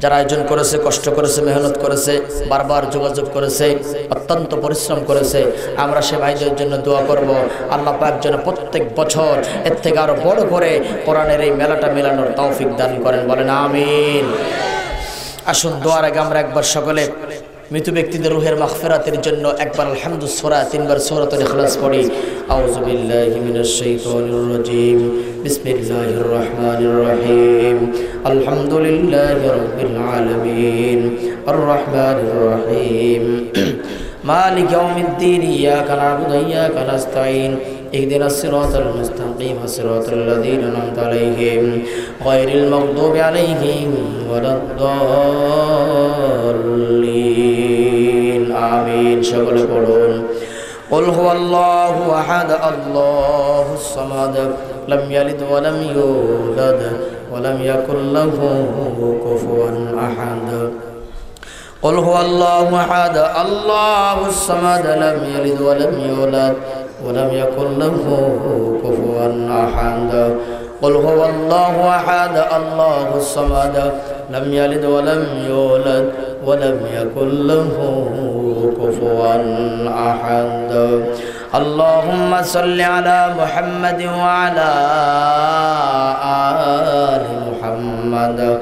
যারা আয়োজন করেছে কষ্ট করেছে মেহনত করেছে বারবার যোগাযোগ করেছে অত্যন্ত পরিশ্রম করেছে আমরা সে ভাইদের জন্য দোয়া করব আল্লাহ পাক যেন প্রত্যেক বছর এর থেকে আরও বড় করে কোরআনের এই মেলাটা মেলানোর তৌফিক দান করেন বলেন আমিন আসুন দোয়ার আগে আমরা একবার সকলে মৃত ব্যক্তিদের রুহের মাগফিরাতের জন্য একবার আলহামদু সোরা তিনবার সোরাতুল ইখলাস পড়ি আউযু বিল্লাহি মিনাশ শাইতানির রাজীম বিসমিল্লাহির রহমানির রহিম আলহামদুলিল্লাহি রাব্বিল আলামিন আর রহমানির রহিম [CLEARS THROAT] মালিক ইয়াউমিদ্দিন ইয়াকা না'বুদু ওয়া ইয়াকা নাস্তাইন اهدنا الصراط المستقيم صراط الذين أنعمت عليهم غير المغضوب عليهم ولا الضالين آمين شغل قولون قل هو الله أحد الله الصمد لم يلد ولم يولد ولم يكن له كفوا أحد قل هو الله أحد الله الصمد لم يلد ولم يولد ولم يكن له كفوا أحد قل هو الله أحد الله الصمد لم يلد ولم يولد ولم يكن له كفوا أحد اللهم صل على محمد وعلى آل محمد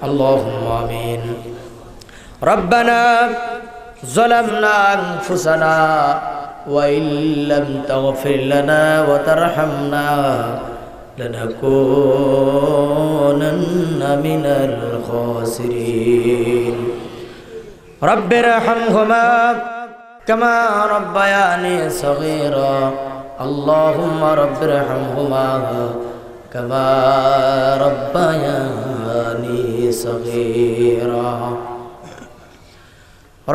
اللهم آمين ربنا ظلمنا أنفسنا وإن لم تغفر لنا وترحمنا لنكونن من الخاسرين رب ارحمهما كما ربياني صغيرا اللهم رب ارحمهما كما ربياني صغيرا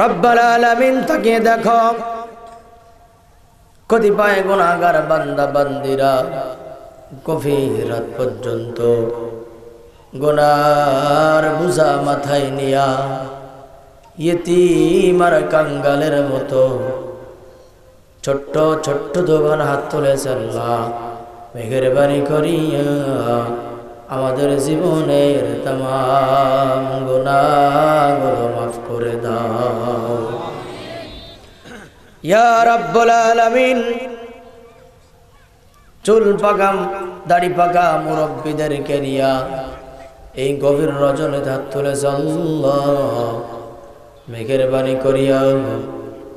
رب العالمين তাকিয়ে দেখো কতিপয় গুণাগার বান্দা বান্দিরা গভীর রাত পর্যন্ত গোনার বুঝা মাথায় নিয়া ইয়েতিমার কাঙ্গালের মতো ছোট্ট ছোট্ট দোকান হাত তুলেছে মেঘের বাড়ি করিয়া আমাদের জীবনের তাম গোনাগুলো মাফ করে দাও আলামিন চুল পাকাম দাড়ি পাকা মুরব্বীদের কেরিয়া এই গভীর রজনে ধাত তুলে মেঘের বাণী করিয়া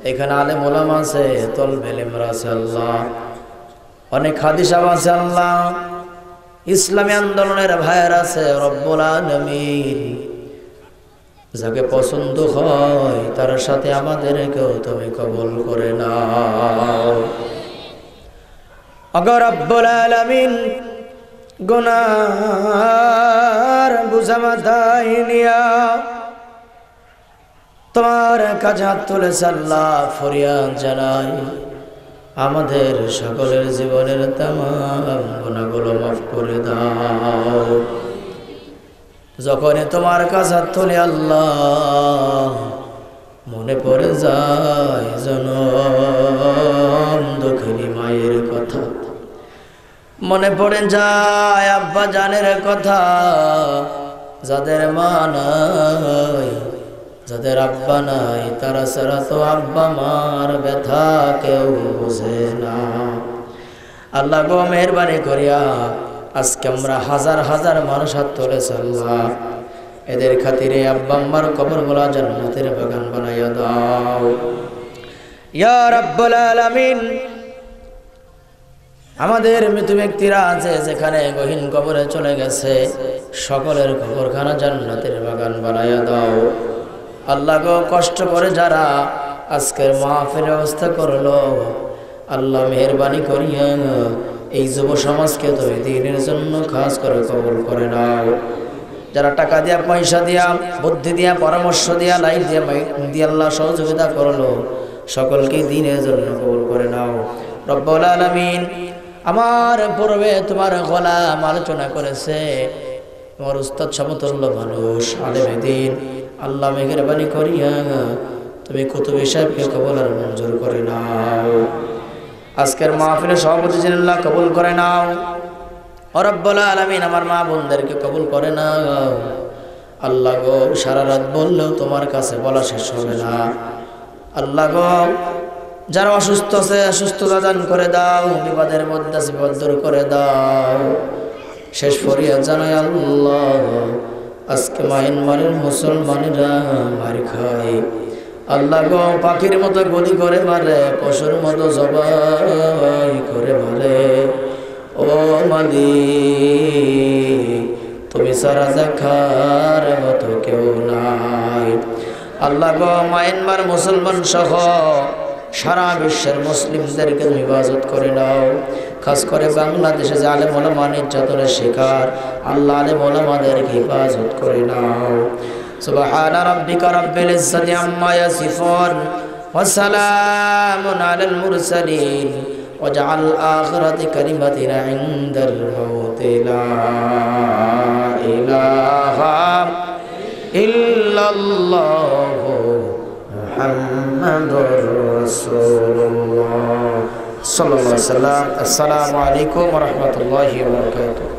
এখানে আলে মোলাম আছে তল বেলেম রাসাল্লাহ অনেক হাদিস আছে আল্লাহ ইসলামী আন্দোলনের ভাইয়ের আছে রব্বুল আলমিন যাকে পছন্দ হয় তার সাথে আমাদেরকেও তুমি কবল করে নাও অগর রব্বুল আলমিন গুনার বুঝামাতাই নিয়া তোমার কাজ হাত তুলে সাল্লাহ ফরিয়া জানাই আমাদের সকলের জীবনের তাম গুণাগুলো মাফ করে দাও যখনই তোমার কাছে তুলে আল্লাহ মনে পড়ে যায় যেন দক্ষিণী মায়ের কথা মনে পড়ে যায় আব্বা জানের কথা যাদের মান যাদের আব্বা নাই তারা ছাড়া তো আব্বা মার ব্যথা কেউ বুঝে না আল্লাহ গো মেহরবানি করিয়া আজকে আমরা হাজার হাজার মানুষ হাত তুলেছে এদের খাতিরে আব্বা মার কবর যেন জান্নাতের বাগান বানাইয়া দাও ইয়া রাব্বুল আলামিন আমাদের মৃত ব্যক্তিরা আছে যেখানে গহীন কবরে চলে গেছে সকলের কবরখানা জান্নাতের বাগান বানাইয়া দাও আল্লাহ কষ্ট করে যারা আজকের মাফের ব্যবস্থা করলো আল্লাহ মেহরবানি করিয়েন এই যুব সমাজকে তো দিনের জন্য খাস করে কবল করে নাও যারা টাকা দিয়া পয়সা দিয়া বুদ্ধি দিয়া পরামর্শ দিয়া লাইফ দিয়া দিয়ে আল্লাহ সহযোগিতা করলো সকলকে দিনের জন্য কবল করে নাও রব্বল আলমিন আমার পূর্বে তোমার গোলাম আলোচনা করেছে তোমার উস্তাদ সমতুল্য মানুষ আলমেদিন আল্লাহ মেহরবানি করিয়া তুমি কুতুবে সাহেবকে কবল আর মঞ্জুর করে নাও আজকের মাহফিলে সভাপতি জিল্লাহ কবুল করে নাও অরব্বলা আলমিন আমার মা বোনদেরকে কবুল করে না আল্লাহ গো সারা রাত বললেও তোমার কাছে বলা শেষ হবে না আল্লাহ গো যারা অসুস্থ আছে সুস্থতা দান করে দাও বিপদের মধ্যে বিপদ করে দাও শেষ ফরিয়া জানাই আল্লাহ আজকে মায়ানমারের মুসলমানেরা মার খায় আল্লাহ গো পাখির মতো গলি করে মারে পশুর মতো জবাই করে মারে ও মালি তুমি সারা দেখার মতো কেউ নাই আল্লাহ গো মায়ানমার মুসলমান সহ সারা বিশ্বের মুসলিমদেরকে তুমি হেফাজত করে নাও খাস করে বাংলাদেশে যে আলে মোলামা নির্যাতনের শিকার আল্লাহ আলে মোলামাদেরকে হেফাজত করে নাও سبحان ربك رب العزة عما يصفون وسلام على المرسلين واجعل آخرة كلمتنا عند الموت لا إله إلا الله محمد رسول الله صلى الله عليه وسلم السلام عليكم ورحمة الله وبركاته